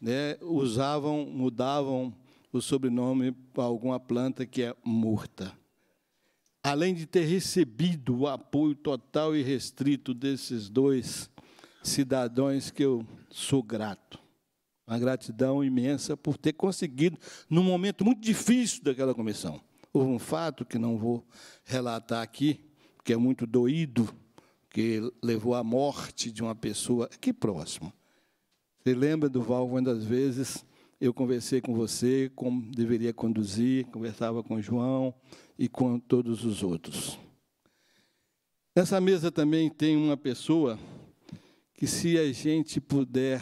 né, usavam, mudavam o sobrenome para alguma planta que é morta. Além de ter recebido o apoio total e restrito desses dois cidadãos que eu sou grato, uma gratidão imensa por ter conseguido, num momento muito difícil daquela comissão, Houve um fato que não vou relatar aqui, que é muito doído, que levou à morte de uma pessoa aqui próximo. Você lembra, Duval, quantas vezes eu conversei com você, como deveria conduzir, conversava com o João e com todos os outros. Nessa mesa também tem uma pessoa que, se a gente puder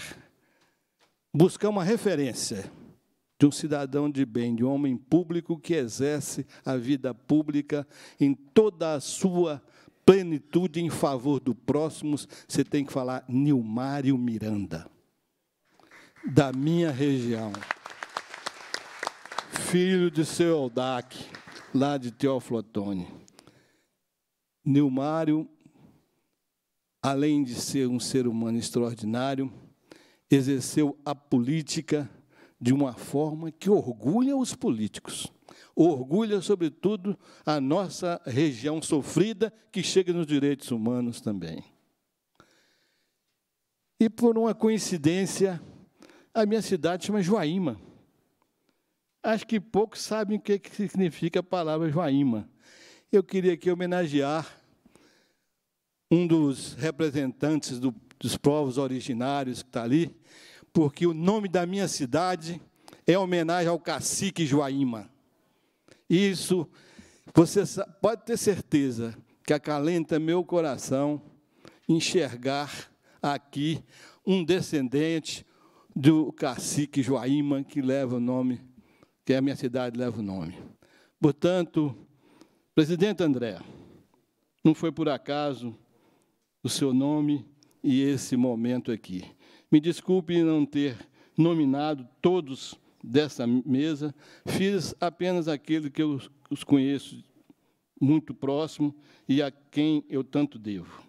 buscar uma referência, de um cidadão de bem, de um homem público que exerce a vida pública em toda a sua plenitude em favor do próximo, você tem que falar Nilmário Miranda, da minha região. Filho de seu Aldac, lá de Teófilo Otoni. Nilmário, além de ser um ser humano extraordinário, exerceu a política de uma forma que orgulha os políticos, orgulha, sobretudo, a nossa região sofrida, que chega nos direitos humanos também. E por uma coincidência, a minha cidade chama Joaíma. Acho que poucos sabem o que é significa a palavra Joaíma. Eu queria aqui homenagear um dos representantes do, dos povos originários que está ali, porque o nome da minha cidade é homenagem ao cacique Joaíma. Isso, você pode ter certeza que acalenta meu coração enxergar aqui um descendente do cacique Joaíma, que leva o nome, que a minha cidade leva o nome. Portanto, presidente André, não foi por acaso o seu nome e esse momento aqui. Me desculpe não ter nominado todos dessa mesa, fiz apenas aquele que eu os conheço muito próximo e a quem eu tanto devo.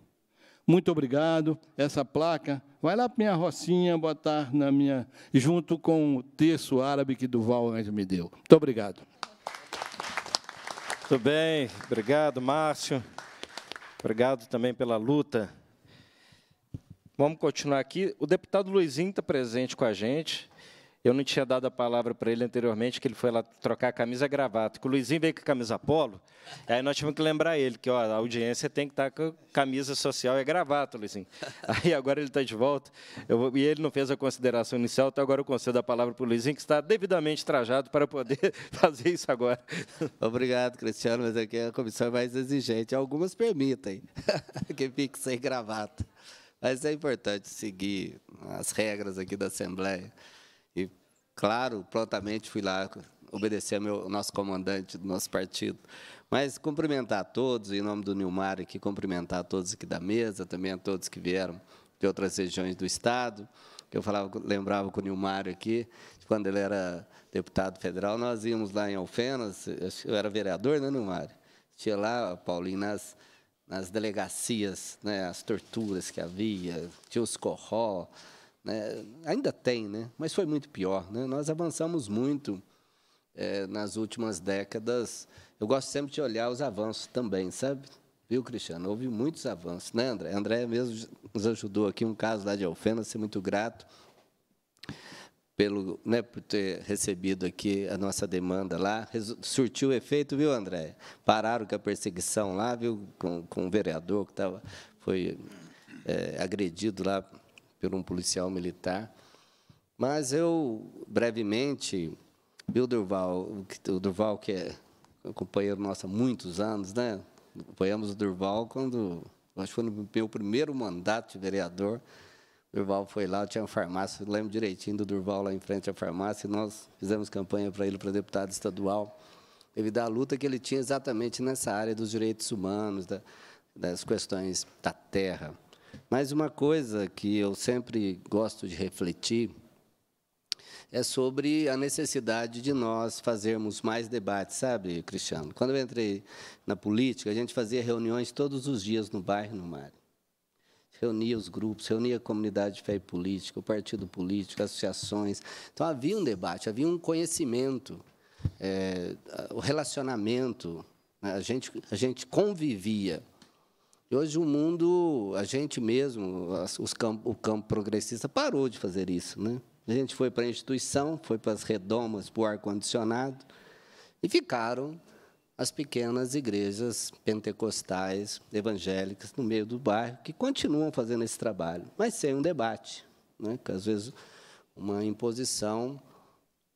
Muito obrigado. Essa placa vai lá para minha rocinha botar na minha junto com o terço árabe que Duval me deu. Muito obrigado. Muito bem, obrigado, Márcio. Obrigado também pela luta Vamos continuar aqui. O deputado Luizinho está presente com a gente. Eu não tinha dado a palavra para ele anteriormente, que ele foi lá trocar a camisa e gravata. Que o Luizinho veio com a camisa polo, aí nós tivemos que lembrar ele que ó, a audiência tem que estar tá com camisa social e gravata, Luizinho. <laughs> Aí agora ele está de volta, eu, e ele não fez a consideração inicial, então agora eu concedo a palavra para o Luizinho, que está devidamente trajado para poder <laughs> fazer isso agora. <laughs> Obrigado, Cristiano, mas aqui a comissão é mais exigente. Algumas permitem que fique sem gravata. Mas é importante seguir as regras aqui da Assembleia. E, claro, prontamente fui lá obedecer ao meu, nosso comandante do nosso partido. Mas cumprimentar a todos, em nome do Nilmar aqui, cumprimentar a todos aqui da mesa, também a todos que vieram de outras regiões do Estado. Eu falava, lembrava com o Nilmar aqui, quando ele era deputado federal, nós íamos lá em Alfenas, eu era vereador, né, Nilmar? Tinha lá a nas nas delegacias, né, as torturas que havia, tinha os corró, né, ainda tem, né, mas foi muito pior. Né? Nós avançamos muito é, nas últimas décadas. Eu gosto sempre de olhar os avanços também, sabe? Viu, Cristiano? Houve muitos avanços, né, André? André mesmo nos ajudou aqui, um caso lá de Alfena, ser muito grato pelo, né, por ter recebido aqui a nossa demanda lá. Surtiu efeito, viu, André? Pararam com a perseguição lá, viu, com, com o um vereador que tava, foi é, agredido lá por um policial militar. Mas eu, brevemente, viu, Durval, o Durval que é companheiro nosso há muitos anos, né? Apoiamos o Durval quando, acho que foi no meu primeiro mandato de vereador, Durval foi lá, tinha uma farmácia, lembro direitinho do Durval lá em frente à farmácia, e nós fizemos campanha para ele para deputado estadual, devido à luta que ele tinha exatamente nessa área dos direitos humanos, da, das questões da terra. Mas uma coisa que eu sempre gosto de refletir é sobre a necessidade de nós fazermos mais debates, sabe, Cristiano? Quando eu entrei na política, a gente fazia reuniões todos os dias no bairro, no Mário reunia os grupos, reunia a comunidade de fé e política, o partido político, associações. Então havia um debate, havia um conhecimento, é, o relacionamento, né? a, gente, a gente convivia. E hoje o mundo, a gente mesmo, os campo, o campo progressista parou de fazer isso. Né? A gente foi para a instituição, foi para as redomas, para o ar-condicionado, e ficaram as pequenas igrejas pentecostais, evangélicas, no meio do bairro, que continuam fazendo esse trabalho, mas sem um debate, né? que às vezes uma imposição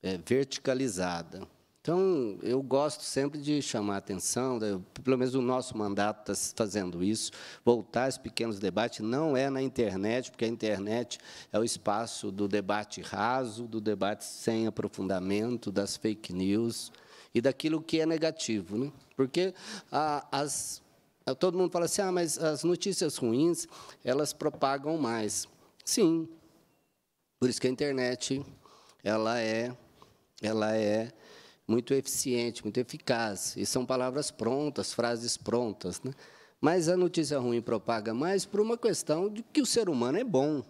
é, verticalizada. Então, eu gosto sempre de chamar a atenção, né? pelo menos o nosso mandato está fazendo isso, voltar a esses pequenos debates, não é na internet, porque a internet é o espaço do debate raso, do debate sem aprofundamento, das fake news, e daquilo que é negativo. Né? Porque a, as, a, todo mundo fala assim, ah, mas as notícias ruins, elas propagam mais. Sim, por isso que a internet ela é, ela é muito eficiente, muito eficaz. E são palavras prontas, frases prontas. Né? Mas a notícia ruim propaga mais por uma questão de que o ser humano é bom.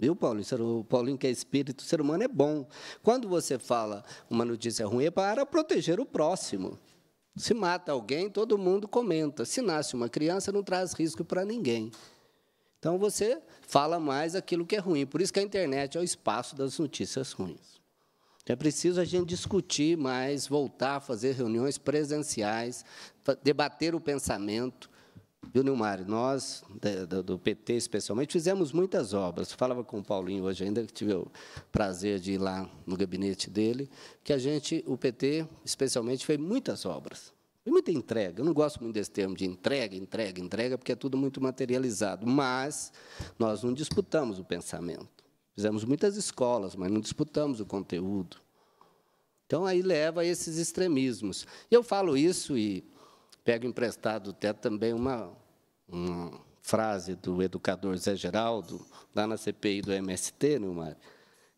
Viu, Paulinho? O Paulinho que é espírito, o ser humano é bom. Quando você fala uma notícia ruim é para proteger o próximo. Se mata alguém, todo mundo comenta. Se nasce uma criança, não traz risco para ninguém. Então você fala mais aquilo que é ruim. Por isso que a internet é o espaço das notícias ruins. É preciso a gente discutir mais, voltar a fazer reuniões presenciais, debater o pensamento, Viu, Nilmar? Nós, do, PT especialmente, fizemos muitas obras. Falava com o Paulinho hoje ainda, que tive o prazer de ir lá no gabinete dele, que a gente, o PT especialmente, fez muitas obras. Foi muita entrega. Eu não gosto muito desse termo de entrega, entrega, entrega, porque é tudo muito materializado. Mas nós não disputamos o pensamento. Fizemos muitas escolas, mas não disputamos o conteúdo. Então, aí leva a esses extremismos. E eu falo isso e pego emprestado até também uma, uma frase do educador Zé Geraldo, lá na CPI do MST, Nilmar,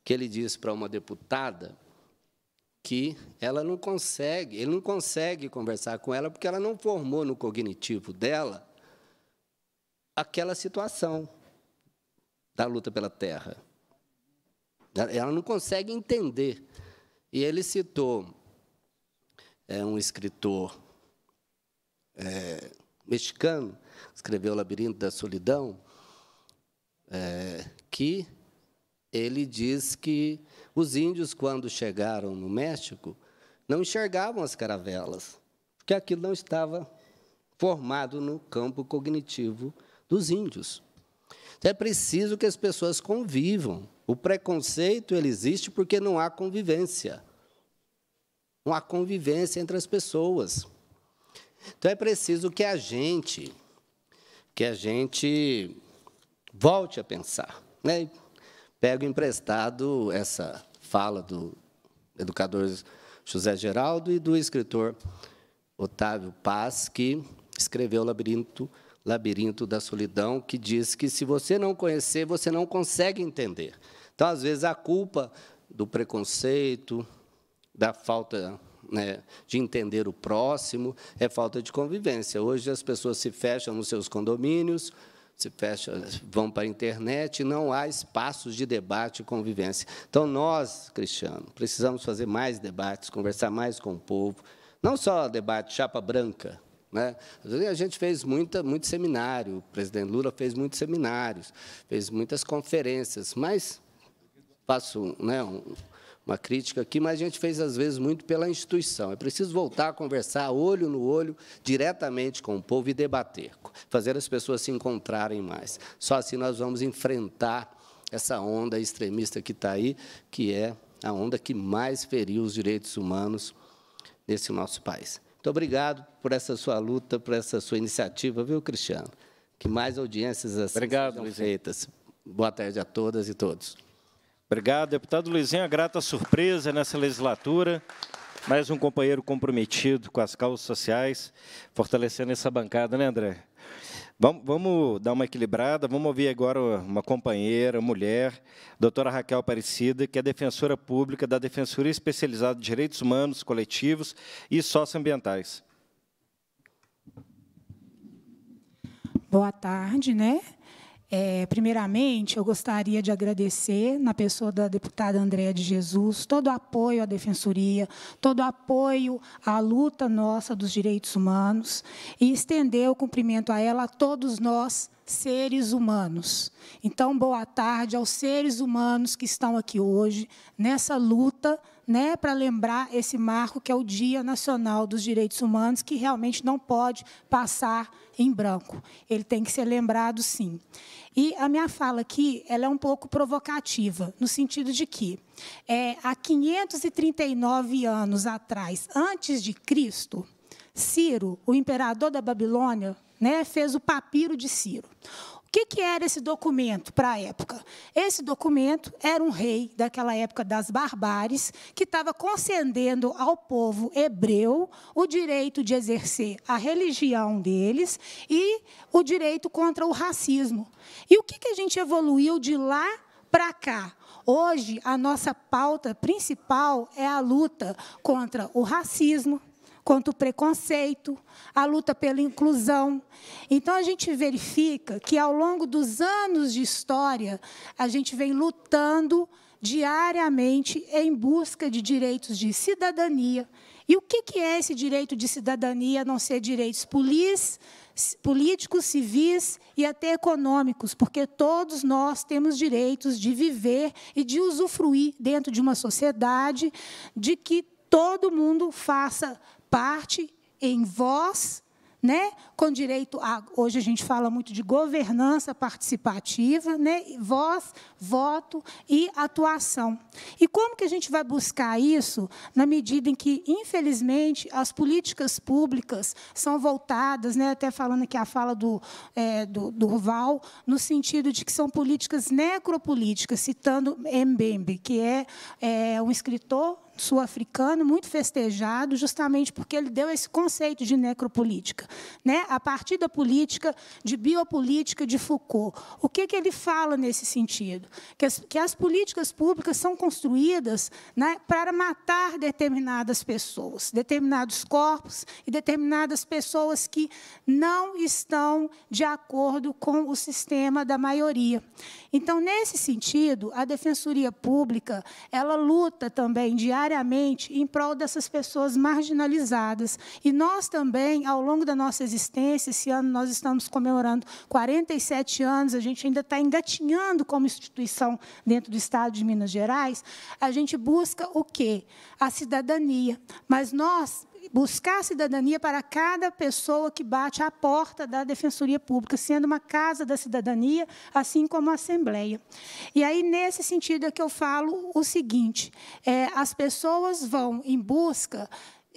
que ele disse para uma deputada que ela não consegue, ele não consegue conversar com ela porque ela não formou no cognitivo dela aquela situação da luta pela terra. Ela não consegue entender. E ele citou é, um escritor é, mexicano escreveu O Labirinto da Solidão, é, que ele diz que os índios, quando chegaram no México, não enxergavam as caravelas, porque aquilo não estava formado no campo cognitivo dos índios. Então, é preciso que as pessoas convivam. O preconceito ele existe porque não há convivência. Não há convivência entre as pessoas. Então, é preciso que a gente que a gente volte a pensar. Né? Pego emprestado essa fala do educador José Geraldo e do escritor Otávio Paz, que escreveu o Labirinto, Labirinto da Solidão, que diz que se você não conhecer, você não consegue entender. Então, às vezes, a culpa do preconceito, da falta né, de entender o próximo, é falta de convivência. Hoje as pessoas se fecham nos seus condomínios, se fecham, vão para a internet, não há espaços de debate e convivência. Então, nós, Cristiano, precisamos fazer mais debates, conversar mais com o povo, não só debate chapa branca, né? A gente fez muita, muito seminário, o presidente Lula fez muitos seminários, fez muitas conferências, mas faço né, um, uma crítica aqui, mas a gente fez, às vezes, muito pela instituição. É preciso voltar a conversar olho no olho, diretamente com o povo e debater, fazer as pessoas se encontrarem mais. Só assim nós vamos enfrentar essa onda extremista que está aí, que é a onda que mais feriu os direitos humanos nesse nosso país. Muito obrigado por essa sua luta, por essa sua iniciativa, viu, Cristiano? Que mais audiências assim obrigado, sejam feitas. Boa tarde a todas e todos. Obrigado, deputado Luizinho. A grata surpresa nessa legislatura. Mais um companheiro comprometido com as causas sociais, fortalecendo essa bancada, né, André? Vamos, vamos dar uma equilibrada, vamos ouvir agora uma companheira, mulher, doutora Raquel Aparecida, que é defensora pública da Defensoria Especializada de Direitos Humanos, Coletivos e Socioambientais. Boa tarde, né? É, primeiramente, eu gostaria de agradecer, na pessoa da deputada Andréa de Jesus, todo o apoio à Defensoria, todo o apoio à luta nossa dos direitos humanos, e estender o cumprimento a ela, a todos nós, seres humanos. Então, boa tarde aos seres humanos que estão aqui hoje nessa luta né, para lembrar esse marco que é o Dia Nacional dos Direitos Humanos, que realmente não pode passar em branco. Ele tem que ser lembrado, sim. E a minha fala aqui ela é um pouco provocativa, no sentido de que, é, há 539 anos atrás, antes de Cristo, Ciro, o imperador da Babilônia, né, fez o papiro de Ciro que, que era esse documento para a época? Esse documento era um rei daquela época das barbares que estava concedendo ao povo hebreu o direito de exercer a religião deles e o direito contra o racismo. E o que, que a gente evoluiu de lá para cá? Hoje, a nossa pauta principal é a luta contra o racismo, contra o preconceito, a luta pela inclusão. Então, a gente verifica que, ao longo dos anos de história, a gente vem lutando diariamente em busca de direitos de cidadania. E o que é esse direito de cidadania a não ser direitos polis, políticos, civis e até econômicos? Porque todos nós temos direitos de viver e de usufruir dentro de uma sociedade de que todo mundo faça parte em voz, né? com direito a. Hoje a gente fala muito de governança participativa, né? voz, voto e atuação. E como que a gente vai buscar isso na medida em que, infelizmente, as políticas públicas são voltadas, né? até falando aqui a fala do, é, do, do Val, no sentido de que são políticas necropolíticas, citando Mbembe, que é, é um escritor sul-africano, muito festejado, justamente porque ele deu esse conceito de necropolítica, né? a partir da política, de biopolítica de Foucault. O que, que ele fala nesse sentido? Que as, que as políticas públicas são construídas né, para matar determinadas pessoas, determinados corpos e determinadas pessoas que não estão de acordo com o sistema da maioria. Então, nesse sentido, a Defensoria Pública ela luta também diariamente diariamente em prol dessas pessoas marginalizadas. E nós também, ao longo da nossa existência, esse ano nós estamos comemorando 47 anos, a gente ainda está engatinhando como instituição dentro do Estado de Minas Gerais, a gente busca o quê? A cidadania. Mas nós buscar cidadania para cada pessoa que bate à porta da Defensoria Pública, sendo uma casa da cidadania, assim como a Assembleia. E aí, nesse sentido, é que eu falo o seguinte: é, as pessoas vão em busca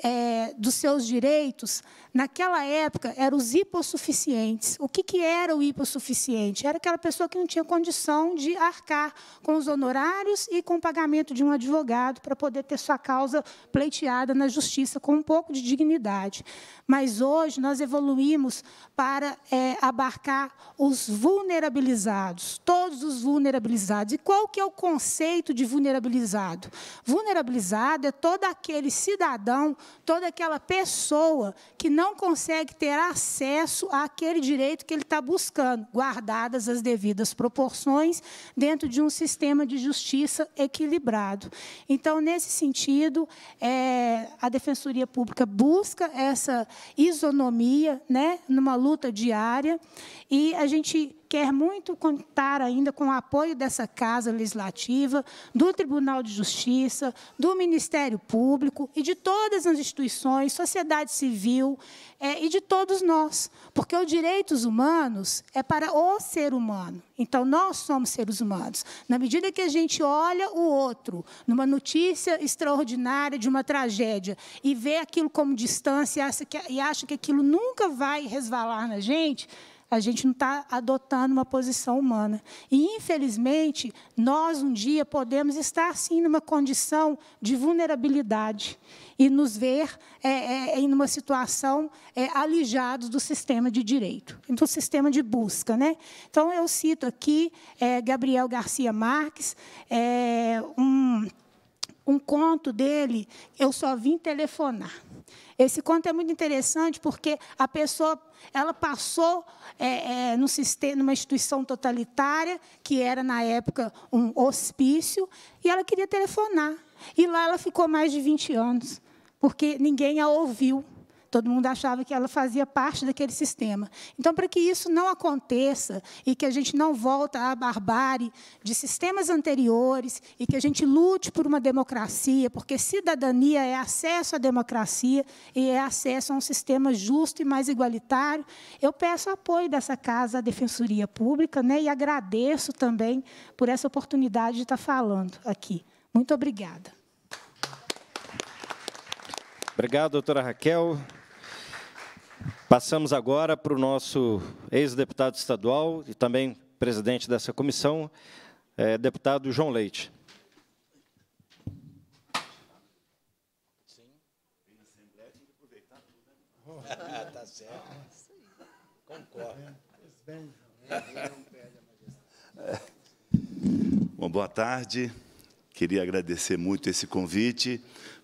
é, dos seus direitos Naquela época, eram os hipossuficientes. O que, que era o hipossuficiente? Era aquela pessoa que não tinha condição de arcar com os honorários e com o pagamento de um advogado para poder ter sua causa pleiteada na justiça com um pouco de dignidade. Mas hoje nós evoluímos para é, abarcar os vulnerabilizados, todos os vulnerabilizados. E qual que é o conceito de vulnerabilizado? Vulnerabilizado é todo aquele cidadão, toda aquela pessoa que não não consegue ter acesso àquele direito que ele está buscando, guardadas as devidas proporções, dentro de um sistema de justiça equilibrado. Então, nesse sentido, é, a Defensoria Pública busca essa isonomia né, numa luta diária, e a gente quer muito contar ainda com o apoio dessa Casa Legislativa, do Tribunal de Justiça, do Ministério Público e de todas as instituições, sociedade civil é, e de todos nós, porque os direitos humanos é para o ser humano. Então, nós somos seres humanos. Na medida que a gente olha o outro numa notícia extraordinária de uma tragédia e vê aquilo como distância e acha que aquilo nunca vai resvalar na gente, a gente não está adotando uma posição humana. E, infelizmente, nós um dia podemos estar, sim, numa condição de vulnerabilidade e nos ver é, é, é em uma situação é, alijados do sistema de direito, do sistema de busca. Né? Então, eu cito aqui é, Gabriel Garcia Marques, é, um um conto dele, eu só vim telefonar. Esse conto é muito interessante porque a pessoa ela passou é, é, no sistema, numa instituição totalitária, que era, na época, um hospício, e ela queria telefonar. E lá ela ficou mais de 20 anos, porque ninguém a ouviu. Todo mundo achava que ela fazia parte daquele sistema. Então, para que isso não aconteça e que a gente não volta à barbárie de sistemas anteriores e que a gente lute por uma democracia, porque cidadania é acesso à democracia e é acesso a um sistema justo e mais igualitário, eu peço apoio dessa casa à Defensoria Pública né, e agradeço também por essa oportunidade de estar falando aqui. Muito obrigada. Obrigado, doutora Raquel. Passamos agora para o nosso ex-deputado estadual e também presidente dessa comissão, é, deputado João Leite. Sim. na assembleia tá certo. Concordo. Bom, boa tarde. Queria agradecer muito esse convite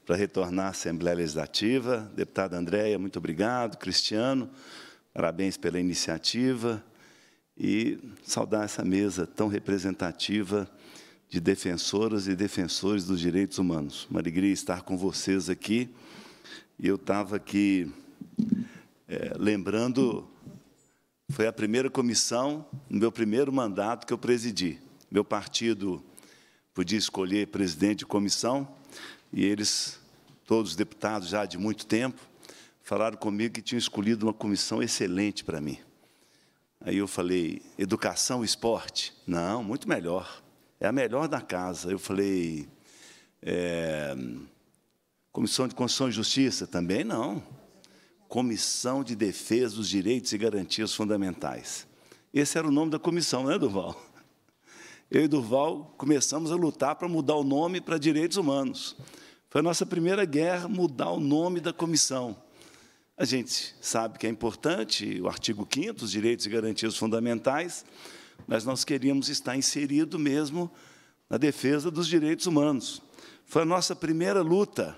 para retornar à Assembleia Legislativa. Deputada Andréia, muito obrigado. Cristiano, parabéns pela iniciativa. E saudar essa mesa tão representativa de defensoras e defensores dos direitos humanos. Uma alegria estar com vocês aqui. E eu estava aqui é, lembrando, foi a primeira comissão, no meu primeiro mandato que eu presidi. Meu partido podia escolher presidente de comissão, e eles, todos deputados já de muito tempo, falaram comigo que tinham escolhido uma comissão excelente para mim. Aí eu falei, educação, esporte? Não, muito melhor. É a melhor da casa. Eu falei, é, comissão de Constituição e Justiça? Também não. Comissão de Defesa dos Direitos e Garantias Fundamentais. Esse era o nome da comissão, né, Duval? eu e Durval começamos a lutar para mudar o nome para Direitos Humanos. Foi a nossa primeira guerra mudar o nome da comissão. A gente sabe que é importante o artigo 5 os direitos e garantias fundamentais, mas nós queríamos estar inserido mesmo na defesa dos direitos humanos. Foi a nossa primeira luta.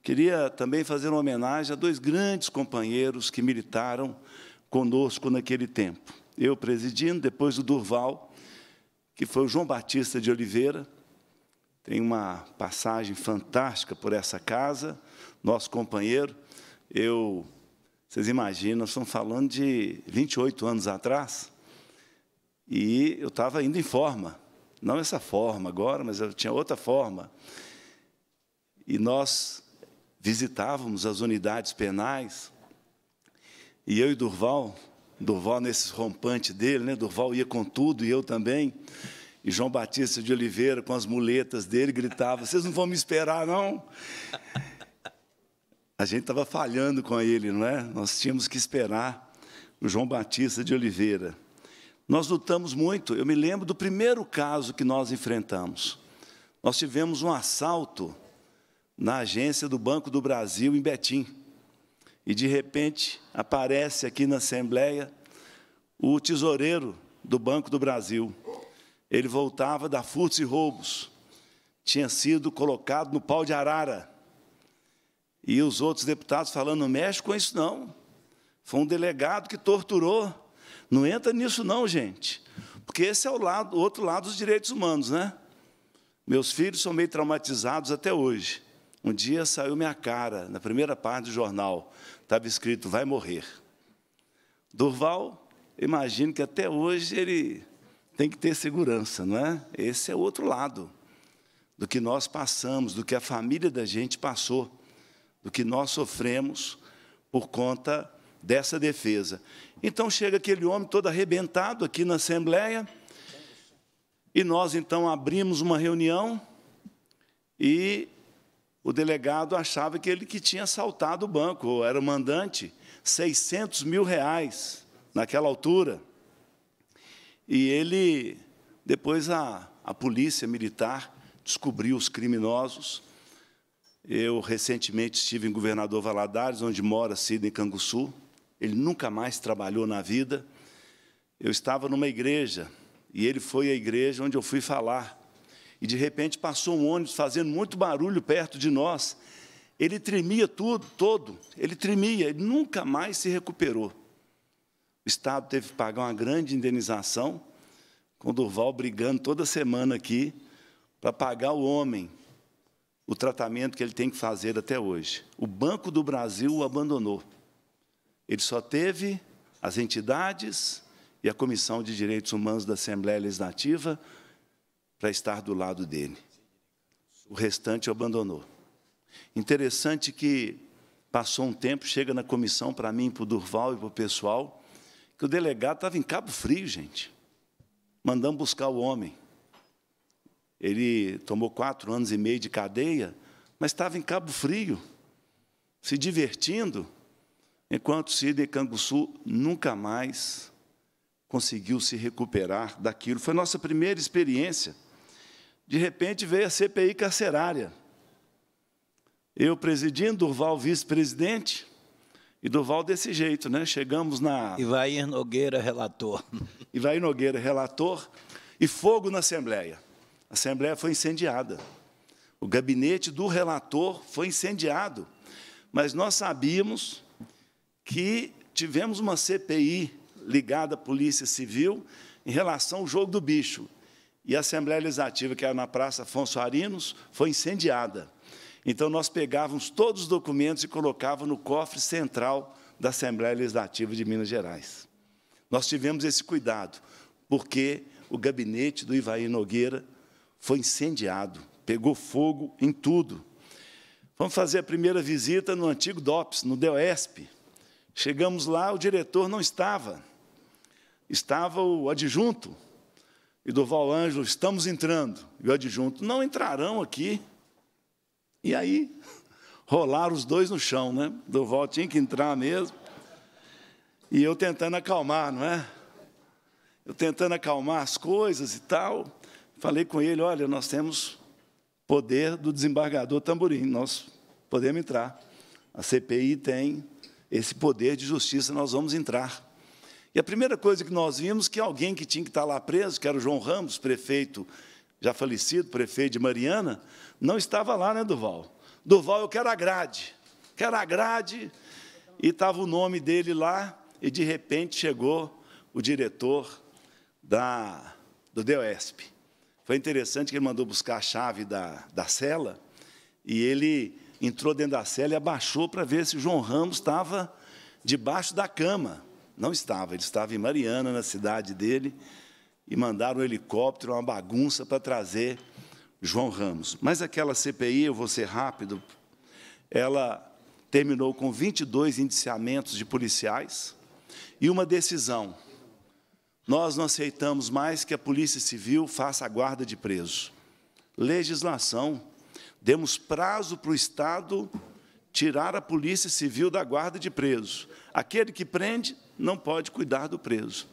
Queria também fazer uma homenagem a dois grandes companheiros que militaram conosco naquele tempo. Eu presidindo, depois o Durval, que foi o João Batista de Oliveira. Tem uma passagem fantástica por essa casa, nosso companheiro. Eu, vocês imaginam, nós estamos falando de 28 anos atrás, e eu estava indo em forma. Não essa forma agora, mas eu tinha outra forma. E nós visitávamos as unidades penais, e eu e Durval Durval nesses rompante dele, né? Durval ia com tudo e eu também. E João Batista de Oliveira, com as muletas dele, gritava: Vocês não vão me esperar, não? A gente estava falhando com ele, não é? Nós tínhamos que esperar o João Batista de Oliveira. Nós lutamos muito. Eu me lembro do primeiro caso que nós enfrentamos. Nós tivemos um assalto na agência do Banco do Brasil, em Betim e de repente aparece aqui na Assembleia o tesoureiro do Banco do Brasil. Ele voltava da furtos e roubos, tinha sido colocado no pau de arara. E os outros deputados falando, não mexe com isso não. Foi um delegado que torturou. Não entra nisso não, gente. Porque esse é o, lado, o outro lado dos direitos humanos, né? Meus filhos são meio traumatizados até hoje. Um dia saiu minha cara na primeira parte do jornal estava escrito vai morrer. Durval, imagino que até hoje ele tem que ter segurança, não é? Esse é o outro lado do que nós passamos, do que a família da gente passou, do que nós sofremos por conta dessa defesa. Então chega aquele homem todo arrebentado aqui na Assembleia, e nós então abrimos uma reunião e o delegado achava que ele que tinha assaltado o banco, era o mandante, 600 mil reais naquela altura. E ele, depois a, a polícia militar descobriu os criminosos. Eu recentemente estive em Governador Valadares, onde mora Sidney em Canguçu. Ele nunca mais trabalhou na vida. Eu estava numa igreja, e ele foi à igreja onde eu fui falar e de repente passou um ônibus fazendo muito barulho perto de nós. Ele tremia tudo, todo, ele tremia, ele nunca mais se recuperou. O Estado teve que pagar uma grande indenização, com o Durval brigando toda semana aqui para pagar o homem o tratamento que ele tem que fazer até hoje. O Banco do Brasil o abandonou. Ele só teve as entidades e a Comissão de Direitos Humanos da Assembleia Legislativa para estar do lado dele. O restante abandonou. Interessante que passou um tempo, chega na comissão para mim, para o Durval e para o pessoal, que o delegado estava em Cabo Frio, gente. Mandamos buscar o homem. Ele tomou quatro anos e meio de cadeia, mas estava em Cabo Frio, se divertindo, enquanto Cida Canguçu nunca mais conseguiu se recuperar daquilo. Foi nossa primeira experiência. De repente veio a CPI carcerária. Eu presidindo, Durval vice-presidente, e Durval desse jeito, né? Chegamos na. Ivaí Nogueira, relator. <laughs> Ivaí Nogueira, relator, e fogo na Assembleia. A Assembleia foi incendiada. O gabinete do relator foi incendiado. Mas nós sabíamos que tivemos uma CPI ligada à Polícia Civil em relação ao jogo do bicho. E a Assembleia Legislativa, que era na Praça Afonso Arinos, foi incendiada. Então, nós pegávamos todos os documentos e colocávamos no cofre central da Assembleia Legislativa de Minas Gerais. Nós tivemos esse cuidado, porque o gabinete do Ivaí Nogueira foi incendiado, pegou fogo em tudo. Vamos fazer a primeira visita no antigo DOPS, no DEOESP. Chegamos lá, o diretor não estava, estava o adjunto, e Durval Ângelo, estamos entrando. E o adjunto, não entrarão aqui. E aí, <laughs> rolaram os dois no chão, né? Durval tinha que entrar mesmo. E eu tentando acalmar, não é? Eu tentando acalmar as coisas e tal. Falei com ele, olha, nós temos poder do desembargador Tamborim, nós podemos entrar. A CPI tem esse poder de justiça, nós vamos entrar. E a primeira coisa que nós vimos que alguém que tinha que estar lá preso, que era o João Ramos, prefeito já falecido, prefeito de Mariana, não estava lá, né, Duval? Duval, eu quero a grade, quero a grade, e estava o nome dele lá, e de repente chegou o diretor da, do DESP. Foi interessante que ele mandou buscar a chave da, da cela, e ele entrou dentro da cela e abaixou para ver se o João Ramos estava debaixo da cama. Não estava, ele estava em Mariana, na cidade dele, e mandaram um helicóptero, uma bagunça, para trazer João Ramos. Mas aquela CPI, eu vou ser rápido, ela terminou com 22 indiciamentos de policiais e uma decisão. Nós não aceitamos mais que a Polícia Civil faça a guarda de preso. Legislação. Demos prazo para o Estado tirar a Polícia Civil da guarda de preso. Aquele que prende não pode cuidar do preso.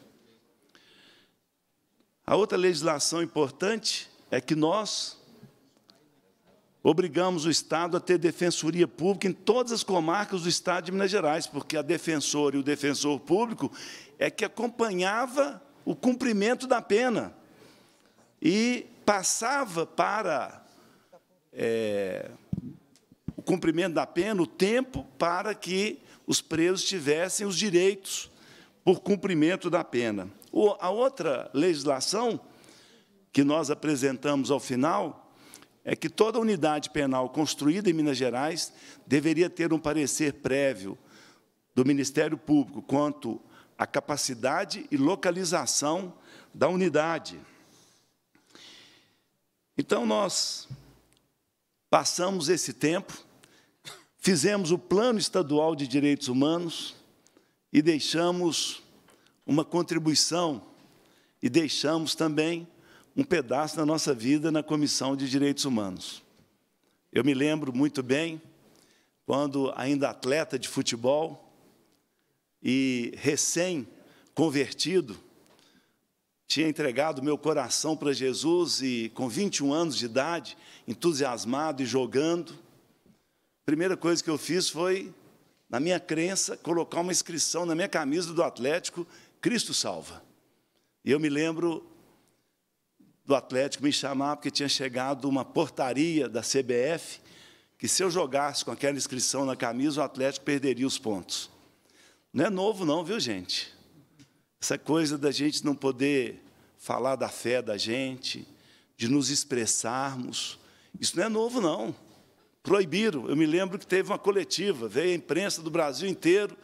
A outra legislação importante é que nós obrigamos o Estado a ter defensoria pública em todas as comarcas do Estado de Minas Gerais, porque a defensora e o defensor público é que acompanhava o cumprimento da pena e passava para é, o cumprimento da pena o tempo para que os presos tivessem os direitos por cumprimento da pena. a outra legislação que nós apresentamos ao final é que toda unidade penal construída em Minas Gerais deveria ter um parecer prévio do Ministério Público quanto à capacidade e localização da unidade. Então, nós passamos esse tempo, fizemos o Plano Estadual de Direitos Humanos, e deixamos uma contribuição e deixamos também um pedaço da nossa vida na Comissão de Direitos Humanos. Eu me lembro muito bem, quando ainda atleta de futebol e recém-convertido, tinha entregado meu coração para Jesus e, com 21 anos de idade, entusiasmado e jogando, a primeira coisa que eu fiz foi na minha crença, colocar uma inscrição na minha camisa do Atlético, Cristo salva. E eu me lembro do Atlético me chamar porque tinha chegado uma portaria da CBF que se eu jogasse com aquela inscrição na camisa, o Atlético perderia os pontos. Não é novo não, viu, gente? Essa coisa da gente não poder falar da fé da gente, de nos expressarmos, isso não é novo não proibiram. Eu me lembro que teve uma coletiva, veio a imprensa do Brasil inteiro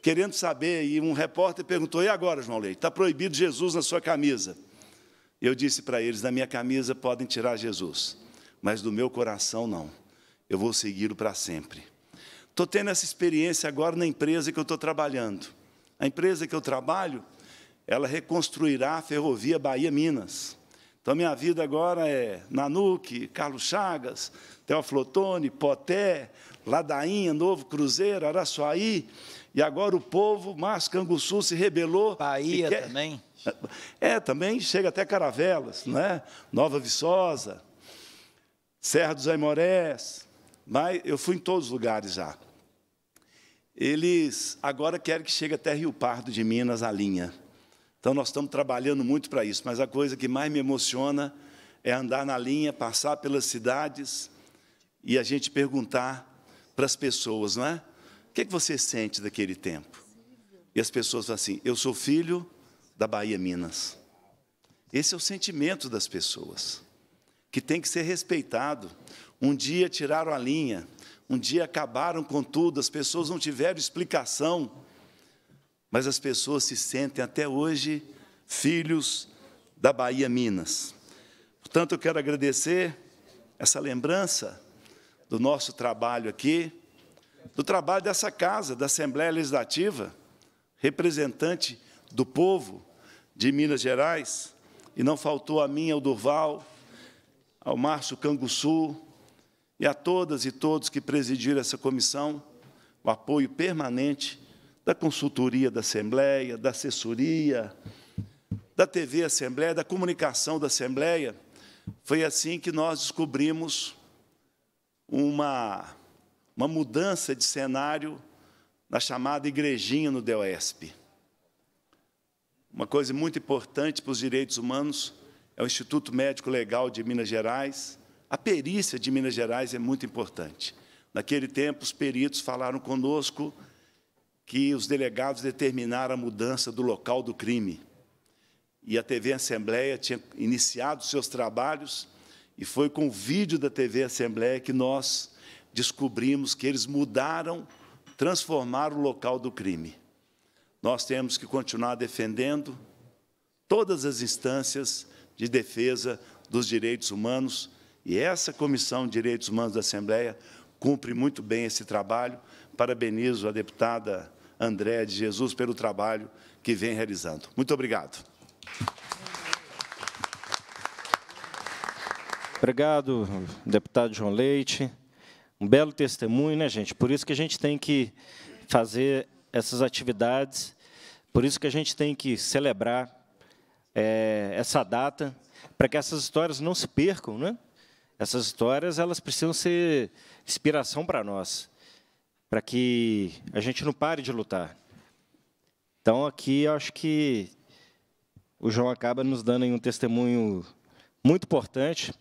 querendo saber, e um repórter perguntou, e agora, João Leite, está proibido Jesus na sua camisa? Eu disse para eles, da minha camisa podem tirar Jesus, mas do meu coração não, eu vou segui-lo para sempre. Estou tendo essa experiência agora na empresa que eu estou trabalhando. A empresa que eu trabalho, ela reconstruirá a ferrovia Bahia-Minas. Então, minha vida agora é Nanuque, Carlos Chagas, Teoflotone, Poté, Ladainha, Novo Cruzeiro, Araçuaí. E agora o povo, mas Canguçu se rebelou. Bahia quer... também. É, também chega até Caravelas, não é? Nova Viçosa, Serra dos Aimorés. Mas eu fui em todos os lugares já. Eles agora querem que chegue até Rio Pardo de Minas a linha. Então, nós estamos trabalhando muito para isso, mas a coisa que mais me emociona é andar na linha, passar pelas cidades e a gente perguntar para as pessoas, não é? O que, é que você sente daquele tempo? E as pessoas falam assim: eu sou filho da Bahia Minas. Esse é o sentimento das pessoas, que tem que ser respeitado. Um dia tiraram a linha, um dia acabaram com tudo, as pessoas não tiveram explicação mas as pessoas se sentem até hoje filhos da Bahia Minas. Portanto, eu quero agradecer essa lembrança do nosso trabalho aqui, do trabalho dessa casa, da Assembleia Legislativa, representante do povo de Minas Gerais, e não faltou a mim, ao Durval, ao Márcio Canguçu e a todas e todos que presidiram essa comissão, o apoio permanente da consultoria da Assembleia, da assessoria, da TV Assembleia, da comunicação da Assembleia. Foi assim que nós descobrimos uma, uma mudança de cenário na chamada igrejinha no DEOESP. Uma coisa muito importante para os direitos humanos é o Instituto Médico Legal de Minas Gerais. A perícia de Minas Gerais é muito importante. Naquele tempo, os peritos falaram conosco que os delegados determinaram a mudança do local do crime. E a TV Assembleia tinha iniciado seus trabalhos e foi com o vídeo da TV Assembleia que nós descobrimos que eles mudaram, transformaram o local do crime. Nós temos que continuar defendendo todas as instâncias de defesa dos direitos humanos e essa Comissão de Direitos Humanos da Assembleia cumpre muito bem esse trabalho. Parabenizo a deputada André de Jesus pelo trabalho que vem realizando. Muito obrigado. Obrigado, deputado João Leite. Um belo testemunho, né, gente? Por isso que a gente tem que fazer essas atividades, por isso que a gente tem que celebrar é, essa data, para que essas histórias não se percam, né? Essas histórias elas precisam ser inspiração para nós para que a gente não pare de lutar. Então, aqui, eu acho que o João acaba nos dando um testemunho muito importante.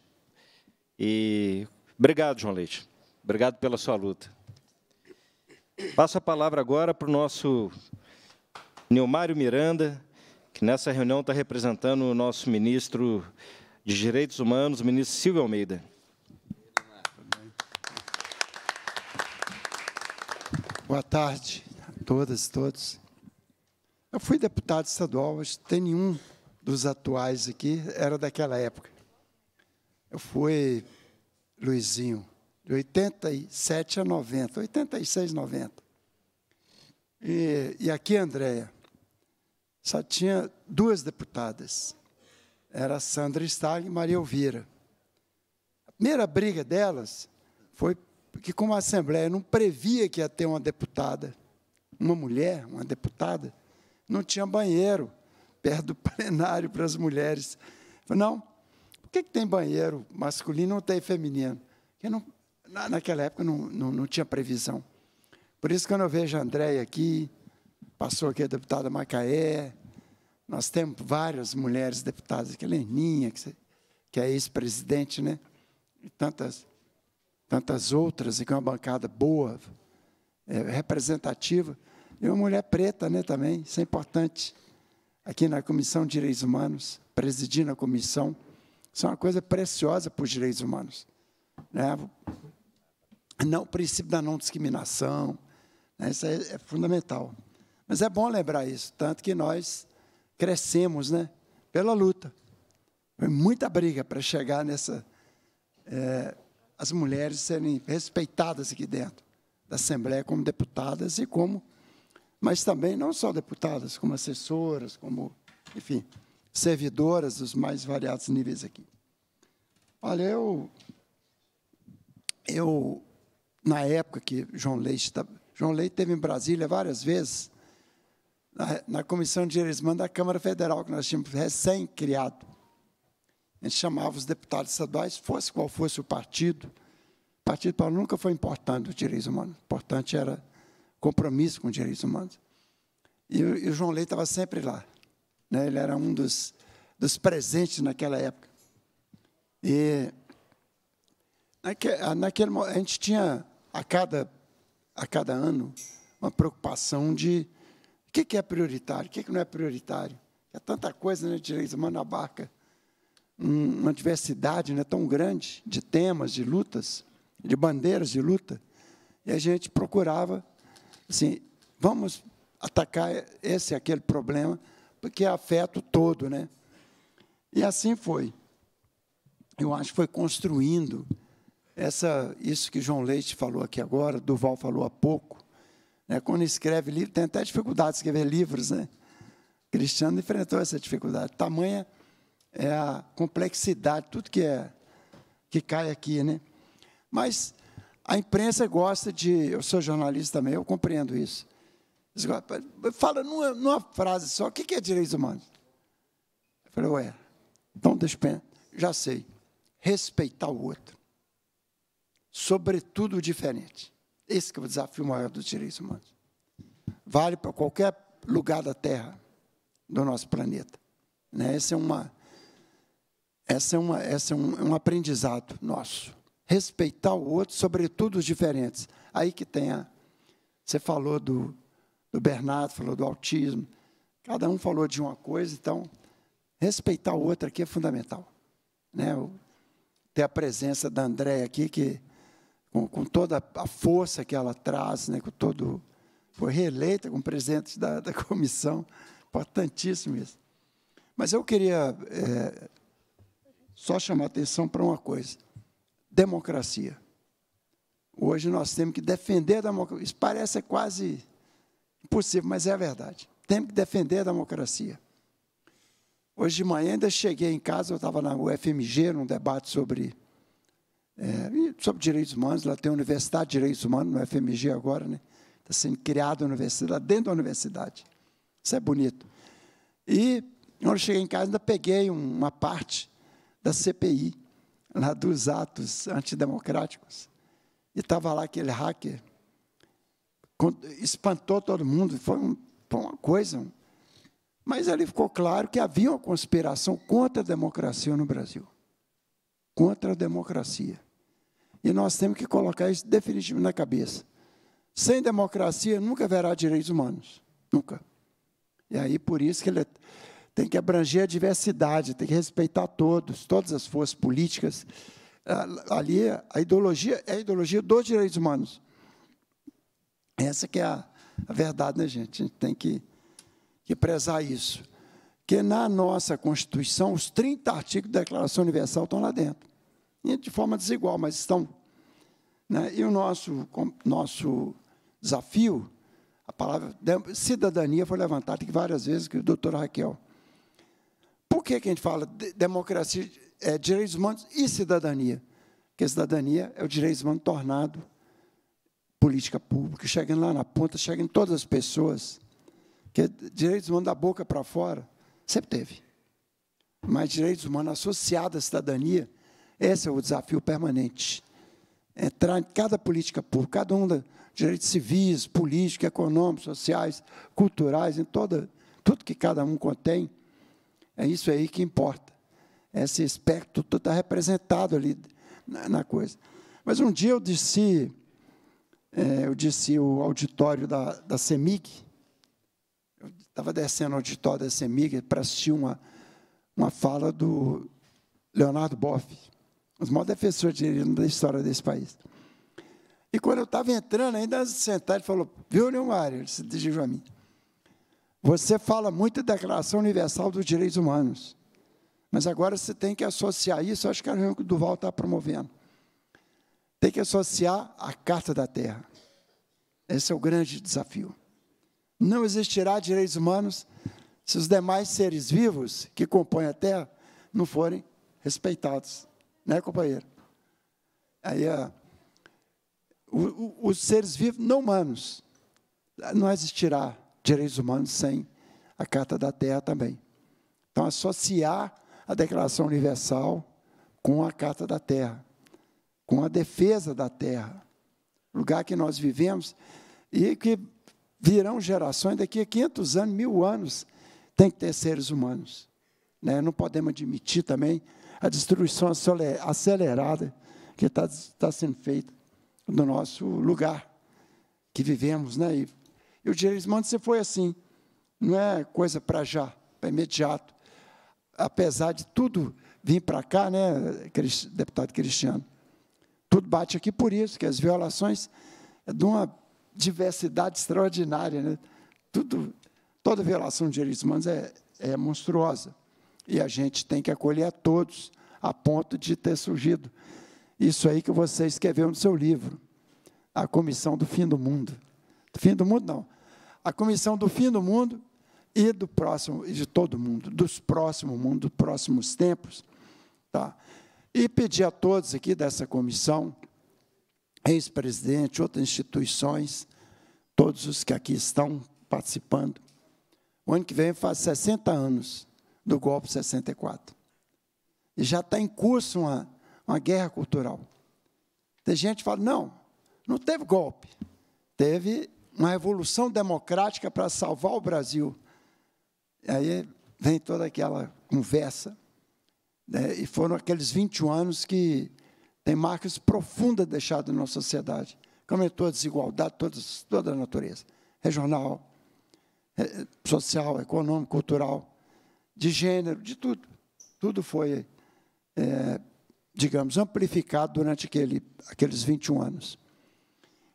E obrigado, João Leite. Obrigado pela sua luta. Passo a palavra agora para o nosso Neumário Miranda, que nessa reunião está representando o nosso ministro de Direitos Humanos, o ministro Silvio Almeida. Boa tarde a todas e todos. Eu fui deputado estadual, mas tem nenhum dos atuais aqui era daquela época. Eu fui Luizinho, de 87 a 90, 86, 90. E, e aqui, Andréia, só tinha duas deputadas. Era Sandra Stag e Maria Elvira. A primeira briga delas foi porque como a Assembleia não previa que ia ter uma deputada, uma mulher, uma deputada, não tinha banheiro perto do <laughs> plenário para as mulheres. Falei, não, por que, que tem banheiro masculino e não tem feminino? Porque não, naquela época não, não, não tinha previsão. Por isso, quando eu vejo a Andréia aqui, passou aqui a deputada Macaé, nós temos várias mulheres deputadas, que é Leninha, que, é, que é ex-presidente, né? E tantas tantas outras, e com é uma bancada boa, é, representativa, e uma mulher preta né, também, isso é importante, aqui na Comissão de Direitos Humanos, presidindo a comissão, isso é uma coisa preciosa para os direitos humanos. Né? Não, o princípio da não discriminação, né? isso é, é fundamental. Mas é bom lembrar isso, tanto que nós crescemos né, pela luta. Foi muita briga para chegar nessa é, as mulheres serem respeitadas aqui dentro da Assembleia como deputadas e como, mas também não só deputadas, como assessoras, como, enfim, servidoras dos mais variados níveis aqui. Olha, eu, eu na época que João Leite, tá, João Leite teve em Brasília várias vezes, na, na comissão de Humanos da Câmara Federal, que nós tínhamos recém-criado. A gente chamava os deputados estaduais, fosse qual fosse o partido. O Partido Paulo nunca foi importante os direitos humanos. O importante era compromisso com os direitos humanos. E, e o João Leite estava sempre lá. Né? Ele era um dos, dos presentes naquela época. E naque, ah, naquele, a gente tinha, a cada, a cada ano, uma preocupação de o que, que é prioritário, o que, que não é prioritário. É tanta coisa, né? Direitos humanos abarca uma diversidade né, tão grande de temas, de lutas, de bandeiras de luta, e a gente procurava, assim, vamos atacar esse aquele problema, porque afeta o todo. Né? E assim foi. Eu acho que foi construindo essa, isso que João Leite falou aqui agora, Duval falou há pouco. Né? Quando escreve livro, tem até dificuldade de escrever livros. Né? Cristiano enfrentou essa dificuldade. Tamanha é a complexidade, tudo que é que cai aqui, né? Mas a imprensa gosta de, eu sou jornalista também, eu compreendo isso. Fala numa, numa frase só, o que é direitos humanos? Eu falei, ué, então deixa eu já sei, respeitar o outro, sobretudo o diferente. Esse é o desafio maior dos direitos humanos. Vale para qualquer lugar da Terra, do nosso planeta. Né? Essa é uma essa é, uma, essa é um, é um aprendizado nosso. Respeitar o outro, sobretudo os diferentes. Aí que tem a. Você falou do, do Bernardo, falou do autismo. Cada um falou de uma coisa, então respeitar o outro aqui é fundamental. Né? Ter a presença da Andréia aqui, que com, com, toda a força que ela traz, né? com todo. Foi reeleita como presidente da, da <laughs> comissão. Importantíssimo isso. Mas eu queria é, só chamar atenção para uma coisa: democracia. Hoje nós temos que defender a democracia. Isso parece quase impossível, mas é a verdade. Temos que defender a democracia. Hoje de manhã ainda cheguei em casa, eu estava na UFMG, num debate sobre, é, sobre direitos humanos. Lá tem a Universidade de Direitos Humanos, no UFMG agora, né? Está sendo criada a universidade, dentro da universidade. Isso é bonito. E, quando cheguei em casa, ainda peguei uma parte da CPI, lá dos atos antidemocráticos. E estava lá aquele hacker. Espantou todo mundo, foi, um, foi uma coisa. Mas ali ficou claro que havia uma conspiração contra a democracia no Brasil contra a democracia. E nós temos que colocar isso definitivamente na cabeça. Sem democracia nunca haverá direitos humanos, nunca. E aí por isso que ele, é tem que abranger a diversidade, tem que respeitar todos, todas as forças políticas. Ah, ali, a ideologia é a ideologia dos direitos humanos. Essa que é a, a verdade, né, gente? A gente tem que, que prezar isso. Que na nossa Constituição, os 30 artigos da Declaração Universal estão lá dentro. E de forma desigual, mas estão. Né? E o nosso, nosso desafio, a palavra né, cidadania foi levantada várias vezes, que o doutor Raquel por que, que a gente fala de democracia, é, direitos humanos e cidadania? Porque a cidadania é o direito humano tornado política pública, chegando lá na ponta, chegando em todas as pessoas. Porque direitos humanos da boca para fora sempre teve. Mas direitos humanos associados à cidadania, esse é o desafio permanente. Entrar em cada política pública, cada um dos direitos civis, políticos, econômicos, sociais, culturais, em toda, tudo que cada um contém, é isso aí que importa. Esse espectro está representado ali na, coisa. Mas um dia eu desci, é, eu disse o auditório da, da CEMIG, eu estava descendo o auditório da CEMIG para assistir uma, uma fala do Leonardo Boff, um dos maiores defensores de direito da história desse país. E quando eu estava entrando, ainda sentado, ele falou, viu, Neumário? Ele se dirigiu a mim. Você fala muito da Declaração Universal dos Direitos Humanos, mas agora você tem que associar isso, acho que é o que o Duval está promovendo. Tem que associar a Carta da Terra. Esse é o grande desafio. Não existirá direitos humanos se os demais seres vivos que compõem a Terra não forem respeitados. Né, companheiro? Aí, ah, o, o, os seres vivos não humanos, não existirá direitos humanos sem a Carta da Terra também. Então, associar é a Declaração Universal com a Carta da Terra, com a defesa da Terra, lugar que nós vivemos e que virão gerações daqui a 500 anos, mil anos, tem que ter seres humanos. Né? Não podemos admitir também a destruição acelerada que está tá sendo feita no nosso lugar que vivemos, né? E e o direrismante você foi assim. Não é coisa para já, para imediato. Apesar de tudo vir para cá, né, deputado Cristiano? Tudo bate aqui por isso, que as violações é de uma diversidade extraordinária. Né? Tudo, toda violação de direitos humanos é, é monstruosa. E a gente tem que acolher a todos, a ponto de ter surgido isso aí que você escreveu no seu livro, A Comissão do Fim do Mundo. Fim do mundo, não. A comissão do fim do mundo e do próximo, e de todo mundo, dos próximos mundos, dos próximos tempos. Tá? E pedir a todos aqui dessa comissão, ex-presidente, outras instituições, todos os que aqui estão participando. O ano que vem faz 60 anos do golpe 64. E já está em curso uma, uma guerra cultural. Tem gente que fala, não, não teve golpe. Teve uma revolução democrática para salvar o Brasil. E aí vem toda aquela conversa. Né? E foram aqueles 21 anos que tem marcas profundas deixadas na sociedade. Como aumentou a desigualdade todas, toda a natureza. Regional, eh, social, econômico, cultural, de gênero, de tudo. Tudo foi, é, digamos, amplificado durante aquele, aqueles 21 anos.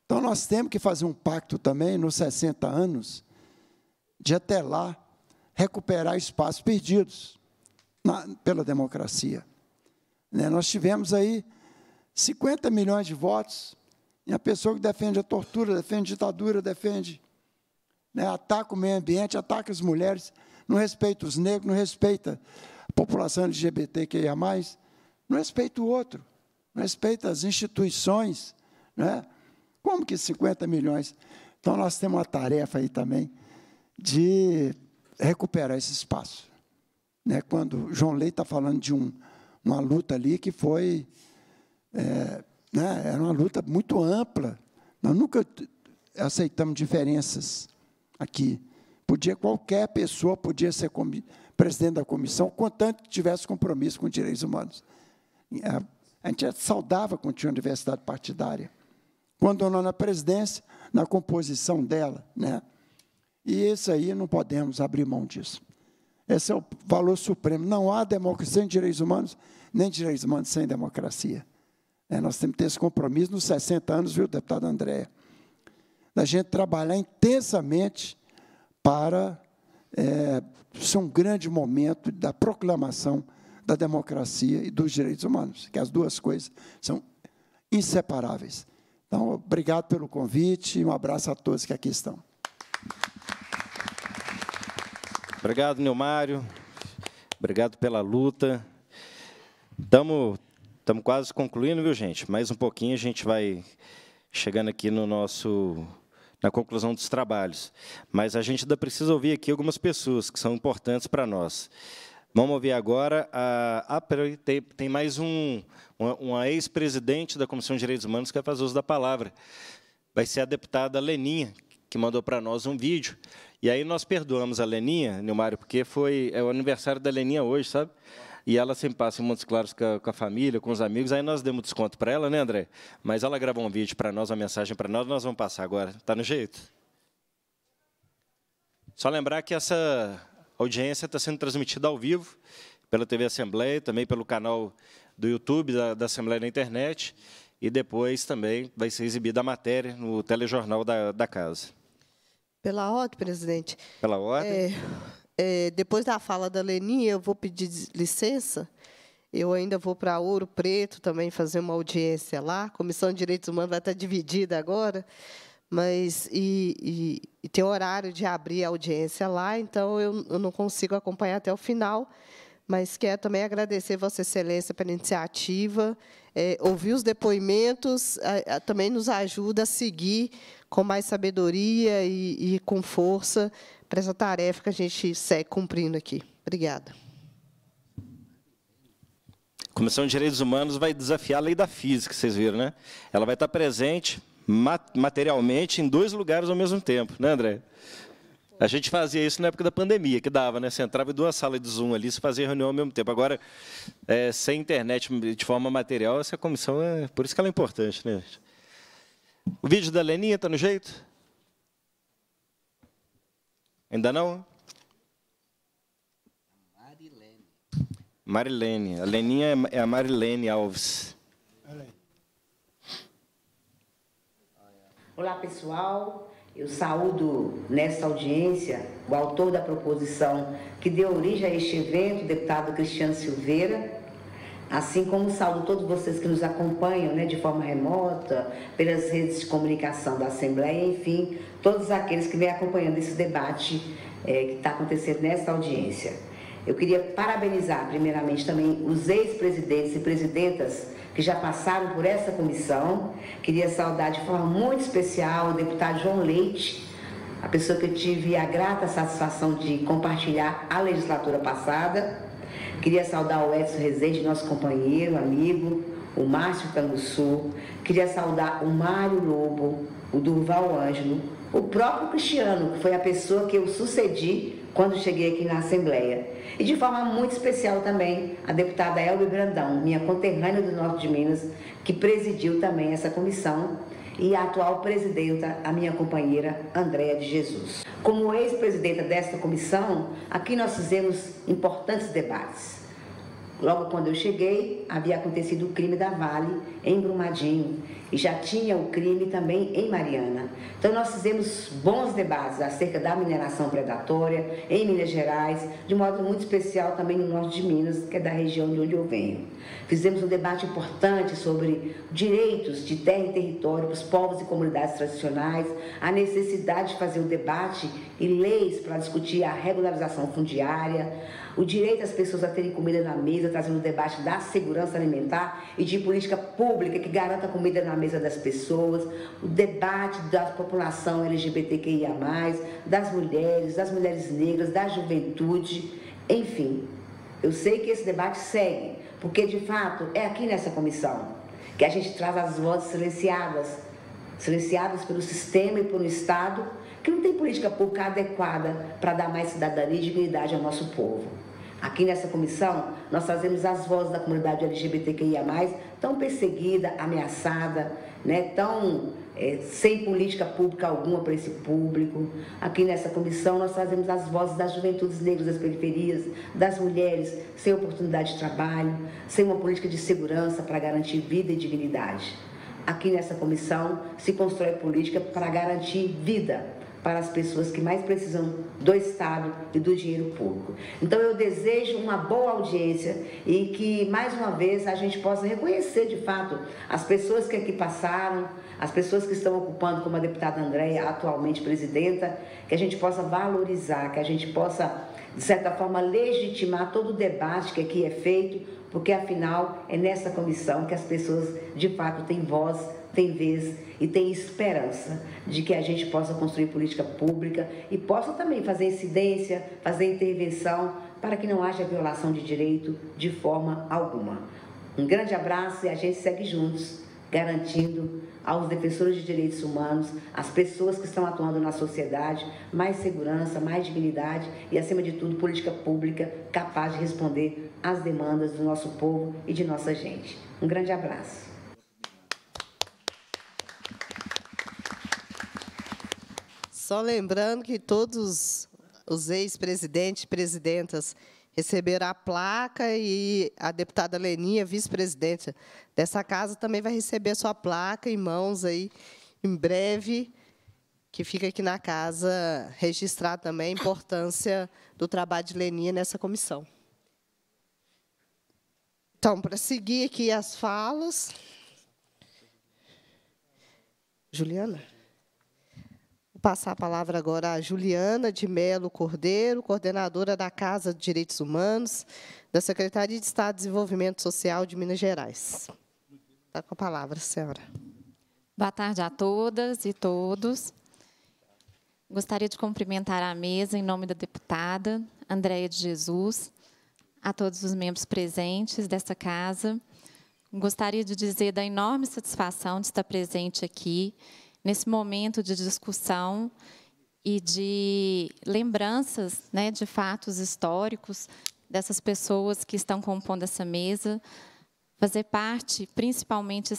Então nós temos que fazer um pacto também nos 60 anos de até lá recuperar espaços perdidos na, pela democracia. Né? Nós tivemos aí 50 milhões de votos e a pessoa que defende a tortura, defende a ditadura, defende né, ataca o meio ambiente, ataca as mulheres, não respeita os negros, não respeita a população LGBTQIA+, não respeita o outro, não respeita as instituições, né? Como que 50 milhões? Então nós temos uma tarefa aí também de recuperar esse espaço. Né? Quando João Lei está falando de um, uma luta ali que foi. É, né? Era uma luta muito ampla. Nós nunca aceitamos diferenças aqui. Podia qualquer pessoa podia ser presidente da comissão, contanto que tivesse compromisso com direitos humanos. A gente é saudava quando tinha diversidade partidária quando não na presidência, na composição dela. Né? E isso aí não podemos abrir mão disso. Esse é o valor supremo. Não há democracia sem direitos humanos, nem direitos humanos sem democracia. É, nós temos que ter esse compromisso nos 60 anos, viu, deputado André? Da gente trabalhar intensamente para é, ser um grande momento da proclamação da democracia e dos direitos humanos, que as duas coisas são inseparáveis. Então, obrigado pelo convite e um abraço a todos que aqui estão. Obrigado, Neumário. Obrigado pela luta. Estamos quase concluindo, viu, gente? Mais um pouquinho a gente vai chegando aqui no nosso na conclusão dos trabalhos. Mas a gente ainda precisa ouvir aqui algumas pessoas que são importantes para nós. Vamos ouvir agora a. Ah, tem, tem mais um, uma, uma ex-presidente da Comissão de Direitos Humanos que vai é fazer uso da palavra. Vai ser a deputada Leninha, que mandou para nós um vídeo. E aí nós perdoamos a Leninha, Nilmário, porque foi é o aniversário da Leninha hoje, sabe? E ela sempre passa em Montes Claros com a, com a família, com os amigos. Aí nós demos desconto para ela, né, André? Mas ela gravou um vídeo para nós, uma mensagem para nós, nós vamos passar agora. Está no jeito? Só lembrar que essa a audiência está sendo transmitida ao vivo pela TV Assembleia, também pelo canal do YouTube da, da Assembleia na internet, e depois também vai ser exibida a matéria no telejornal da, da Casa. Pela ordem, presidente. Pela ordem. É, é, depois da fala da Leninha, eu vou pedir licença. Eu ainda vou para Ouro Preto também fazer uma audiência lá. A Comissão de Direitos Humanos vai estar dividida agora mas e, e, e, tem horário de abrir a audiência lá, então eu, eu, não consigo acompanhar até o final. Mas quero também agradecer Vossa Excelência pela iniciativa, é, ouvir os depoimentos a, a, também nos ajuda a seguir com mais sabedoria e, e com força para essa tarefa que a gente segue cumprindo aqui. Obrigada. A Comissão de Direitos Humanos vai desafiar a lei da física, vocês viram, né? Ela vai estar presente materialmente em dois lugares ao mesmo tempo, né, André? A gente fazia isso na época da pandemia, que dava, né? Você entrava em duas salas de Zoom ali, você fazia reunião ao mesmo tempo. Agora, é, sem internet hum, de forma material, essa comissão é. Por isso que ela é importante, né? O vídeo da Leninha está no jeito? Ainda não? Marilene. Marilene. A Leninha é, é a Marilene Alves. Olá, pessoal. Eu saúdo nesta audiência o autor da proposição que deu origem a este evento, o deputado Cristiano Silveira, assim como saúdo todos vocês que nos acompanham né, de forma remota, pelas redes de comunicação da Assembleia, enfim, todos aqueles que vêm acompanhando esse debate é, que está acontecendo nesta audiência. Eu queria parabenizar, primeiramente, também os ex-presidentes e presidentas que já passaram por essa comissão. Queria saudar de forma muito especial o deputado João Leite, a pessoa que eu tive a grata satisfação de compartilhar a legislatura passada. Queria saudar o Edson Rezende, nosso companheiro, amigo, o Márcio Canguçu. Queria saudar o Mário Lobo, o Durval Ângelo, o próprio Cristiano, que foi a pessoa que eu sucedi quando cheguei aqui na Assembleia. E de forma muito especial também a deputada Elbe Brandão, minha conterrânea do Norte de Minas, que presidiu também essa comissão, e a atual presidenta, a minha companheira Andréa de Jesus. Como ex-presidenta desta comissão, aqui nós fizemos importantes debates Logo quando eu cheguei, havia acontecido o crime da Vale, em Brumadinho, e já tinha o crime também em Mariana. Então nós fizemos bons debates acerca da mineração predatória em Minas Gerais, de modo muito especial também no norte de Minas, que é da região de onde eu venho. Fizemos um debate importante sobre direitos de terra e território para os povos e comunidades tradicionais, a necessidade de fazer o um debate e leis para discutir a regularização fundiária, o direito das pessoas a terem comida na mesa, trazendo o debate da segurança alimentar e de política pública que garanta comida na mesa das pessoas, o debate da população LGBTQIA, das mulheres, das mulheres negras, da juventude, enfim. Eu sei que esse debate segue, porque de fato é aqui nessa comissão que a gente traz as vozes silenciadas, silenciadas pelo sistema e pelo Estado que não tem política pública adequada para dar mais cidadania e dignidade ao nosso povo. Aqui nessa comissão, nós fazemos as vozes da comunidade LGBTQIA, tão perseguida, ameaçada, né, tão é, sem política pública alguma para esse público. Aqui nessa comissão, nós fazemos as vozes das juventudes negras das periferias, das mulheres, sem oportunidade de trabalho, sem uma política de segurança para garantir vida e dignidade. Aqui nessa comissão, se constrói política para garantir vida para as pessoas que mais precisam do Estado e do dinheiro público. Então eu desejo uma boa audiência e que mais uma vez a gente possa reconhecer de fato as pessoas que aqui passaram, as pessoas que estão ocupando, como a deputada Andréia, atualmente presidenta, que a gente possa valorizar, que a gente possa, de certa forma, legitimar todo o debate que aqui é feito, porque afinal é nessa comissão que as pessoas de fato têm voz tem vez e tem esperança de que a gente possa construir política pública e possa também fazer incidência, fazer intervenção para que não haja violação de direito de forma alguma. Um grande abraço e a gente segue juntos, garantindo aos defensores de direitos humanos, às pessoas que estão atuando na sociedade, mais segurança, mais dignidade e, acima de tudo, política pública capaz de responder às demandas do nosso povo e de nossa gente. Um grande abraço. Só lembrando que todos os ex-presidentes e presidentas receberá a placa e a deputada Leninha, vice-presidente dessa casa, também vai receber a sua placa em mãos aí em breve, que fica aqui na casa registrar também a importância do trabalho de Leninha nessa comissão. Então, para seguir aqui as falas. Juliana? Vou passar a palavra agora a Juliana de Melo Cordeiro, coordenadora da Casa de Direitos Humanos, da Secretaria de Estado de Desenvolvimento Social de Minas Gerais. Está com a palavra, senhora. Boa tarde a todas e todos. Gostaria de cumprimentar a mesa em nome da deputada Andréia de Jesus, a todos os membros presentes dessa casa. Gostaria de dizer da enorme satisfação de estar presente aqui nesse momento de discussão e de lembranças né, de fatos históricos dessas pessoas que estão compondo essa mesa, fazer parte, principalmente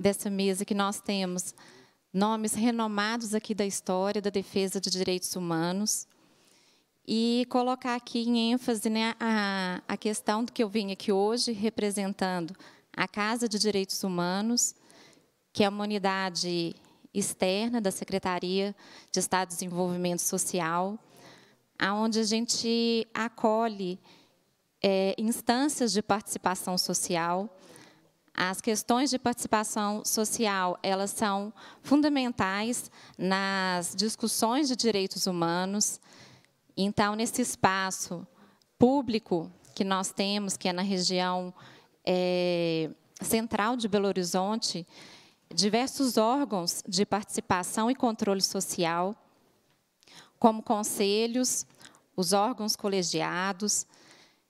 dessa mesa que nós temos nomes renomados aqui da história da defesa de direitos humanos e colocar aqui em ênfase né, a, a questão do que eu vim aqui hoje representando a Casa de Direitos Humanos, que é uma unidade externa da Secretaria de Estado de Desenvolvimento Social, aonde a gente acolhe é, instâncias de participação social. As questões de participação social elas são fundamentais nas discussões de direitos humanos. Então, nesse espaço público que nós temos, que é na região é, central de Belo Horizonte, diversos órgãos de participação e controle social, como conselhos, os órgãos colegiados,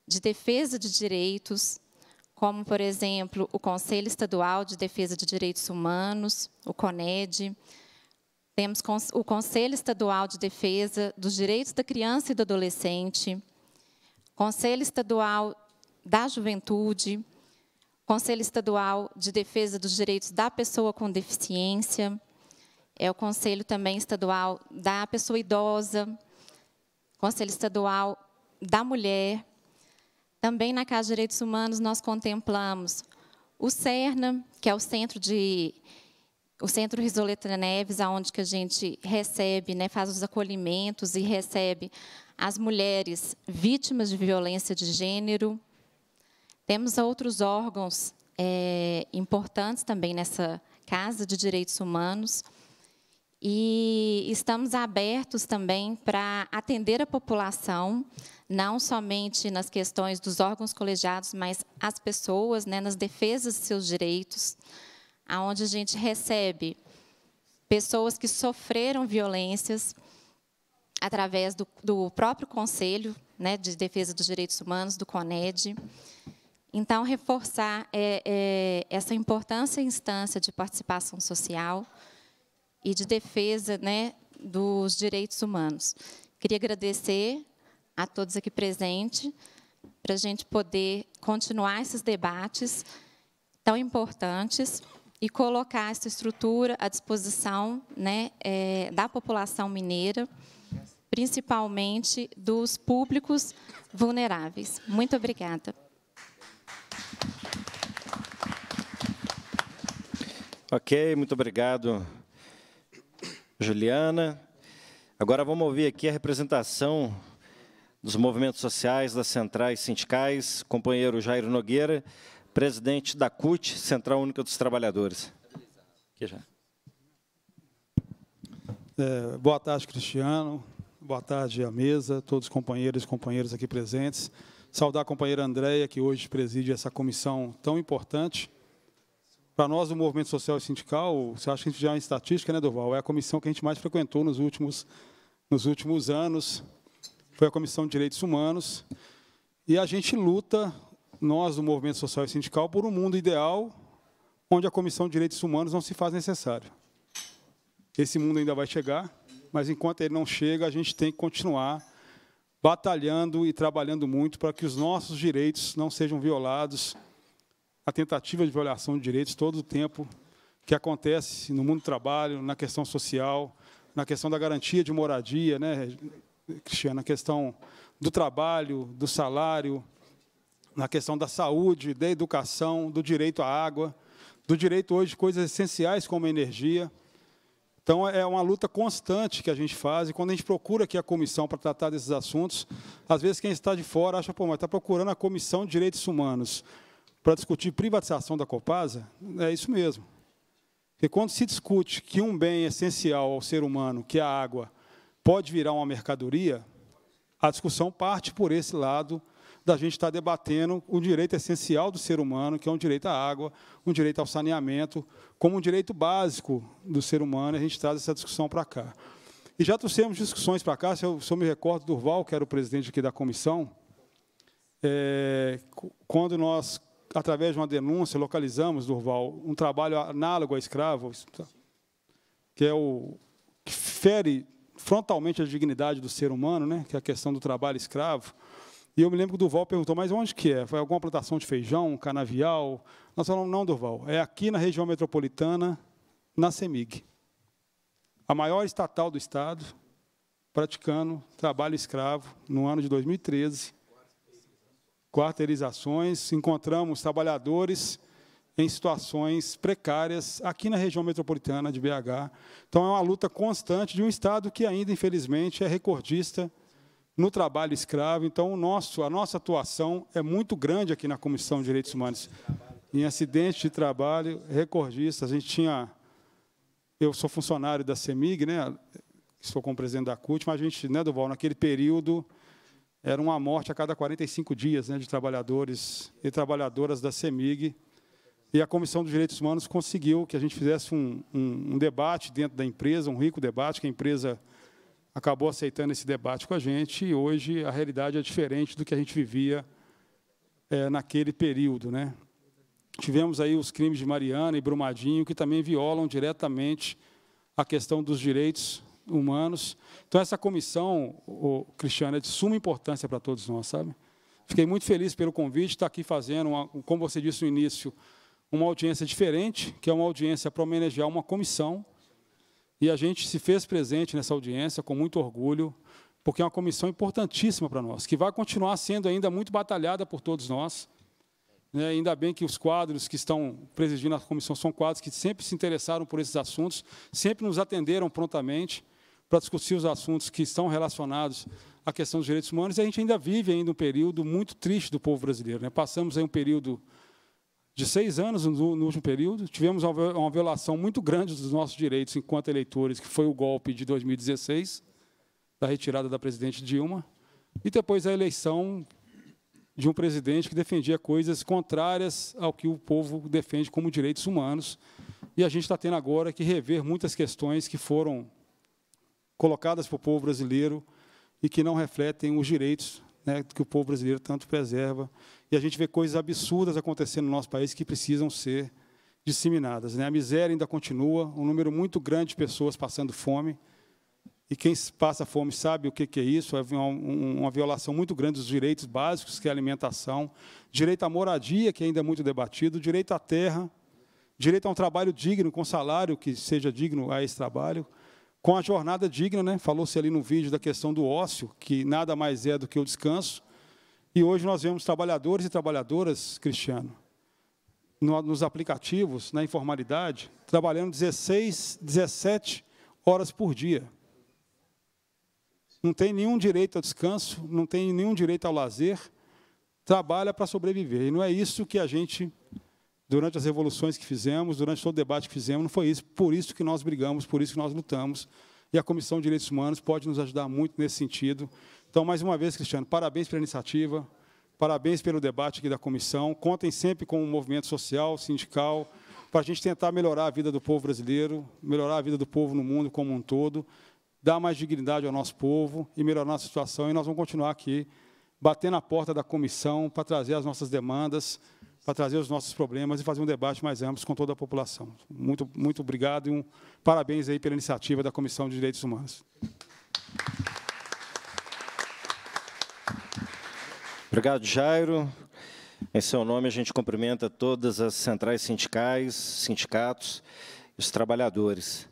de defesa de direitos, como, por exemplo, o Conselho Estadual de Defesa de Direitos Humanos, o CONED, temos o Conselho Estadual de Defesa dos Direitos da Criança e do Adolescente, Conselho Estadual da Juventude, Conselho Estadual de Defesa dos Direitos da Pessoa com Deficiência, é o Conselho também Estadual da Pessoa Idosa, Conselho Estadual da Mulher. Também na Casa de Direitos Humanos nós contemplamos o CERNA, que é o centro de o Centro Risoleta Neves, aonde que a gente recebe, né, faz os acolhimentos e recebe as mulheres vítimas de violência de gênero. Temos outros órgãos é, importantes também nessa Casa de Direitos Humanos e estamos abertos também para atender a população, não somente nas questões dos órgãos colegiados, mas as pessoas, né, nas defesas de seus direitos, aonde a gente recebe pessoas que sofreram violências através do, do próprio Conselho né, de Defesa dos Direitos Humanos, do CONED, então, reforçar é, é, essa importância e instância de participação social e de defesa né, dos direitos humanos. Queria agradecer a todos aqui presentes para a gente poder continuar esses debates tão importantes e colocar essa estrutura à disposição né, é, da população mineira, principalmente dos públicos vulneráveis. Muito obrigada. Ok, muito obrigado, Juliana. Agora vamos ouvir aqui a representação dos movimentos sociais, das centrais sindicais, companheiro Jairo Nogueira, presidente da CUT, Central Única dos Trabalhadores. Aqui já. É, boa tarde, Cristiano. Boa tarde à mesa, todos os companheiros e companheiras aqui presentes. Saudar a companheira Andréia, que hoje preside essa comissão tão importante para nós, o movimento social e sindical, você acha que a gente já é em estatística, né, Durval? É a comissão que a gente mais frequentou nos últimos, nos últimos anos. Foi a Comissão de Direitos Humanos. E a gente luta, nós, do movimento social e sindical, por um mundo ideal onde a Comissão de Direitos Humanos não se faz necessário. Esse mundo ainda vai chegar, mas enquanto ele não chega, a gente tem que continuar batalhando e trabalhando muito para que os nossos direitos não sejam violados a tentativa de violação de direitos todo o tempo que acontece no mundo do trabalho, na questão social, na questão da garantia de moradia, né, Cristiano, na questão do trabalho, do salário, na questão da saúde, da educação, do direito à água, do direito hoje de coisas essenciais como a energia. Então, é uma luta constante que a gente faz, e quando a gente procura aqui a comissão para tratar desses assuntos, às vezes quem está de fora acha, pô, mas está procurando a Comissão de Direitos Humanos para discutir privatização da Copasa, é isso mesmo. Porque quando se discute que um bem essencial ao ser humano, que é a água, pode virar uma mercadoria, a discussão parte por esse lado da gente estar debatendo o direito essencial do ser humano, que é um direito à água, um direito ao saneamento, como um direito básico do ser humano, e a gente traz essa discussão para cá. E já trouxemos discussões para cá, se eu, se eu me recordo, Durval, que era o presidente aqui da comissão, é, quando nós através de uma denúncia, localizamos, Durval, um trabalho análogo a escravo, tá? que é o que fere frontalmente a dignidade do ser humano, né? que é a questão do trabalho escravo. E eu me lembro que o Durval perguntou, mas onde que é? Foi alguma plantação de feijão, canavial? Nós falamos, não, Durval, é aqui na região metropolitana, na CEMIG. A maior estatal do Estado, praticando trabalho escravo, no ano de 2013, quarteirizações, encontramos trabalhadores em situações precárias aqui na região metropolitana de BH. Então, é uma luta constante de um Estado que ainda, infelizmente, é recordista no trabalho escravo. Então, nosso, a nossa atuação é muito grande aqui na Comissão de Direitos Humanos. Em acidentes de trabalho, recordista, a gente tinha... Eu sou funcionário da CEMIG, né? com como presidente da CUT, mas a gente, né, Duval, naquele período era uma morte a cada 45 dias né, de trabalhadores e trabalhadoras da CEMIG. E a Comissão dos Direitos Humanos conseguiu que a gente fizesse um, um, um debate dentro da empresa, um rico debate, que a empresa acabou aceitando esse debate com a gente e hoje a realidade é diferente do que a gente vivia é, naquele período. Né? Tivemos aí os crimes de Mariana e Brumadinho, que também violam diretamente a questão dos direitos humanos. Então, essa comissão, o, Cristiano, é de suma importância para todos nós, sabe? Fiquei muito feliz pelo convite, estar tá aqui fazendo, uma, como você disse no início, uma audiência diferente, que é uma audiência para homenagear uma comissão. E a gente se fez presente nessa audiência com muito orgulho, porque é uma comissão importantíssima para nós, que vai continuar sendo ainda muito batalhada por todos nós. É ainda bem que os quadros que estão presidindo a comissão são quadros que sempre se interessaram por esses assuntos, sempre nos atenderam prontamente para discutir os assuntos que estão relacionados à questão dos direitos humanos, e a gente ainda vive ainda um período muito triste do povo brasileiro. Né? Passamos aí um período de seis anos no, no último período, tivemos uma, uma violação muito grande dos nossos direitos enquanto eleitores, que foi o golpe de 2016, da retirada da presidente Dilma, e depois a eleição de um presidente que defendia coisas contrárias ao que o povo defende como direitos humanos. E a gente está tendo agora que rever muitas questões que foram colocadas para o povo brasileiro e que não refletem os direitos né, que o povo brasileiro tanto preserva. E a gente vê coisas absurdas acontecendo no nosso país que precisam ser disseminadas. Né? A miséria ainda continua, um número muito grande de pessoas passando fome. E quem passa fome sabe o que, é isso, é uma, uma, violação muito grande dos direitos básicos, que é a alimentação, direito à moradia, que ainda é muito debatido, direito à terra, direito a um trabalho digno, com salário que seja digno a esse trabalho, com a jornada digna, né? Falou-se ali no vídeo da questão do ócio, que nada mais é do que o descanso. E hoje nós vemos trabalhadores e trabalhadoras, Cristiano, nos aplicativos, na informalidade, trabalhando 16, 17 horas por dia. Não tem nenhum direito ao descanso, não tem nenhum direito ao lazer, trabalha para sobreviver. E não é isso que a gente durante as revoluções que fizemos, durante todo o debate que fizemos, não foi isso. Por isso que nós brigamos, por isso que nós lutamos. E a Comissão de Direitos Humanos pode nos ajudar muito nesse sentido. Então, mais uma vez, Cristiano, parabéns pela iniciativa, parabéns pelo debate aqui da comissão. Contem sempre com o movimento social, sindical, para a gente tentar melhorar a vida do povo brasileiro, melhorar a vida do povo no mundo como um todo, dar mais dignidade ao nosso povo e melhorar a nossa situação. E nós vamos continuar aqui, batendo na porta da comissão para trazer as nossas demandas, para trazer os nossos problemas e fazer um debate mais amplo com toda a população. Muito, muito obrigado e um parabéns aí pela iniciativa da Comissão de Direitos Humanos. Obrigado, Jairo. Em seu nome, a gente cumprimenta todas as centrais sindicais, sindicatos e os trabalhadores.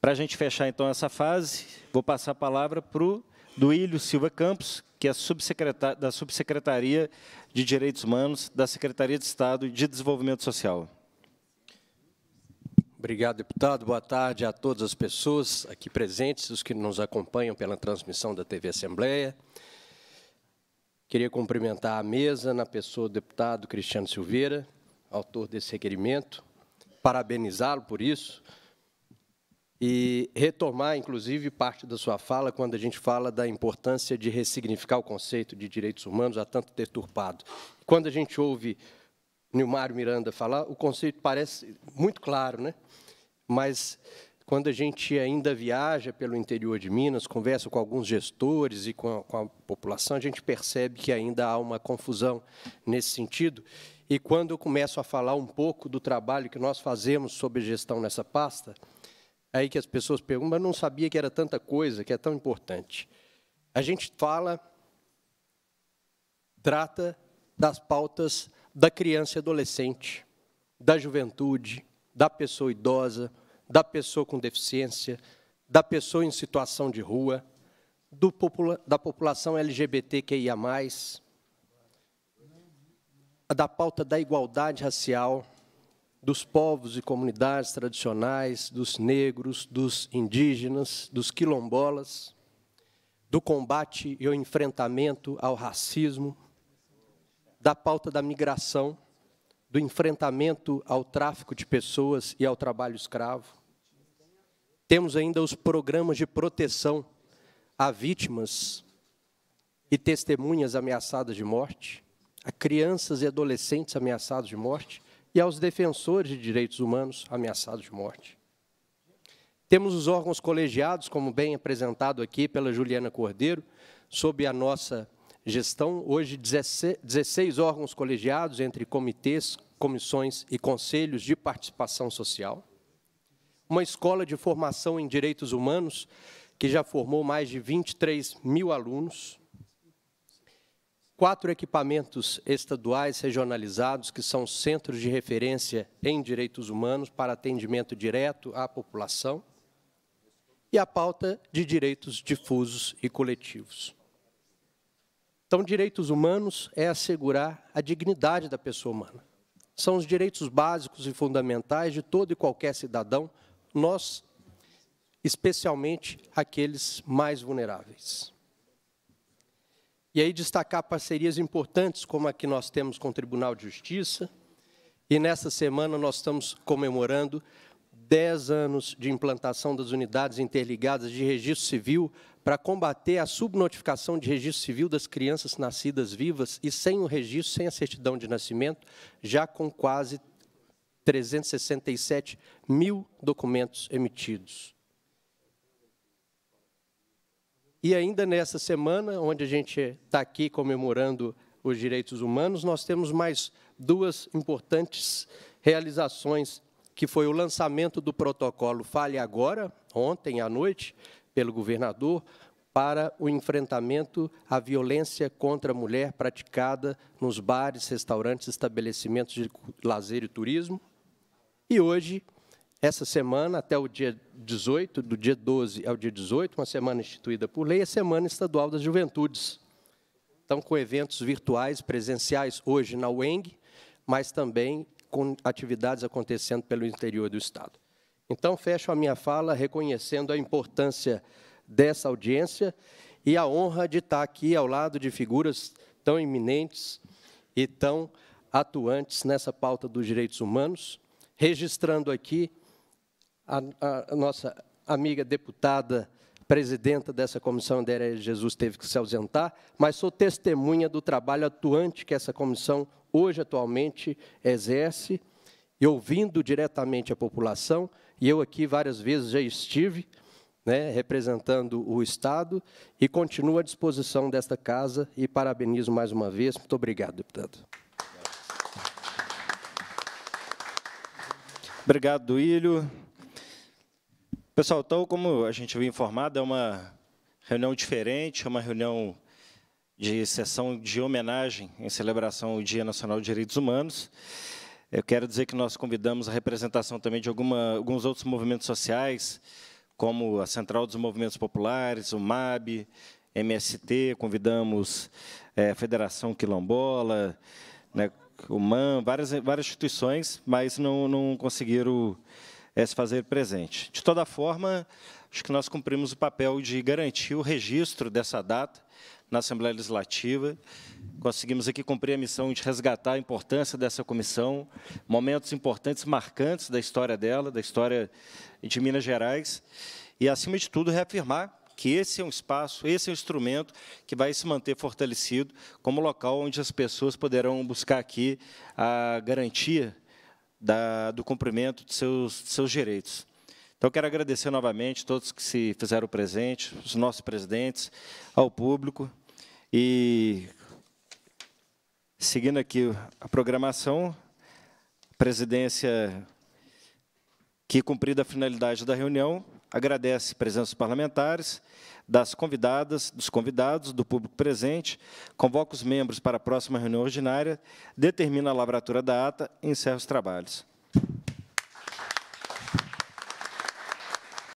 Para a gente fechar, então, essa fase, vou passar a palavra para o Duílio Silva Campos, que é subsecretar da Subsecretaria de Direitos Humanos da Secretaria de Estado de Desenvolvimento Social. Obrigado, deputado. Boa tarde a todas as pessoas aqui presentes, os que nos acompanham pela transmissão da TV Assembleia. Queria cumprimentar a mesa na pessoa do deputado Cristiano Silveira, autor desse requerimento, parabenizá-lo por isso e retomar, inclusive, parte da sua fala quando a gente fala da importância de ressignificar o conceito de direitos humanos há tanto deturpado. Quando a gente ouve Nilmário Miranda falar, o conceito parece muito claro, né? mas quando a gente ainda viaja pelo interior de Minas, conversa com alguns gestores e com a, com a população, a gente percebe que ainda há uma confusão nesse sentido. E quando eu começo a falar um pouco do trabalho que nós fazemos sobre gestão nessa pasta, aí que as pessoas perguntam, mas não sabia que era tanta coisa, que é tão importante. A gente fala, trata das pautas da criança e adolescente, da juventude, da pessoa idosa, da pessoa com deficiência, da pessoa em situação de rua, do, da população LGBTQIA, da pauta da igualdade racial, dos povos e comunidades tradicionais, dos negros, dos indígenas, dos quilombolas, do combate e o enfrentamento ao racismo, da pauta da migração, do enfrentamento ao tráfico de pessoas e ao trabalho escravo. Temos ainda os programas de proteção a vítimas e testemunhas ameaçadas de morte, a crianças e adolescentes ameaçados de morte, e aos defensores de direitos humanos ameaçados de morte. Temos os órgãos colegiados, como bem apresentado aqui pela Juliana Cordeiro, sob a nossa gestão, hoje 16 órgãos colegiados entre comitês, comissões e conselhos de participação social. Uma escola de formação em direitos humanos, que já formou mais de 23 mil alunos, quatro equipamentos estaduais regionalizados, que são centros de referência em direitos humanos para atendimento direto à população, e a pauta de direitos difusos e coletivos. Então, direitos humanos é assegurar a dignidade da pessoa humana. São os direitos básicos e fundamentais de todo e qualquer cidadão, nós, especialmente aqueles mais vulneráveis e aí destacar parcerias importantes, como a que nós temos com o Tribunal de Justiça. E nessa semana nós estamos comemorando 10 anos de implantação das unidades interligadas de registro civil para combater a subnotificação de registro civil das crianças nascidas vivas e sem o registro, sem a certidão de nascimento, já com quase 367 mil documentos emitidos. E ainda nessa semana, onde a gente está aqui comemorando os direitos humanos, nós temos mais duas importantes realizações, que foi o lançamento do protocolo Fale Agora, ontem à noite, pelo governador, para o enfrentamento à violência contra a mulher praticada nos bares, restaurantes, estabelecimentos de lazer e turismo. E hoje, essa semana, até o dia 18, do dia 12 ao dia 18, uma semana instituída por lei, é a Semana Estadual das Juventudes. Então, com eventos virtuais, presenciais, hoje na UENG, mas também com atividades acontecendo pelo interior do Estado. Então, fecho a minha fala reconhecendo a importância dessa audiência e a honra de estar aqui ao lado de figuras tão eminentes e tão atuantes nessa pauta dos direitos humanos, registrando aqui a, a, nossa amiga deputada presidenta dessa comissão, Andréa Jesus, teve que se ausentar, mas sou testemunha do trabalho atuante que essa comissão hoje atualmente exerce, e ouvindo diretamente a população, e eu aqui várias vezes já estive né, representando o Estado, e continuo à disposição desta casa, e parabenizo mais uma vez. Muito obrigado, deputado. Obrigado, Duílio. Pessoal, então, como a gente viu informado, é uma reunião diferente, é uma reunião de sessão de homenagem em celebração ao Dia Nacional de Direitos Humanos. Eu quero dizer que nós convidamos a representação também de alguma, alguns outros movimentos sociais, como a Central dos Movimentos Populares, o MAB, MST, convidamos é, a Federação Quilombola, né, o MAN, várias, várias instituições, mas não, não conseguiram é, se fazer presente. De toda forma, acho que nós cumprimos o papel de garantir o registro dessa data na Assembleia Legislativa. Conseguimos aqui cumprir a missão de resgatar a importância dessa comissão, momentos importantes, marcantes da história dela, da história de Minas Gerais, e, acima de tudo, reafirmar que esse é um espaço, esse é um instrumento que vai se manter fortalecido como local onde as pessoas poderão buscar aqui a garantia da, do cumprimento de seus, de seus direitos. Então, quero agradecer novamente a todos que se fizeram presente, os nossos presidentes, ao público. E, seguindo aqui a programação, a presidência que cumprida a finalidade da reunião, Agradece a presença dos parlamentares, das convidadas, dos convidados, do público presente, convoca os membros para a próxima reunião ordinária, determina a lavratura da ata e encerra os trabalhos.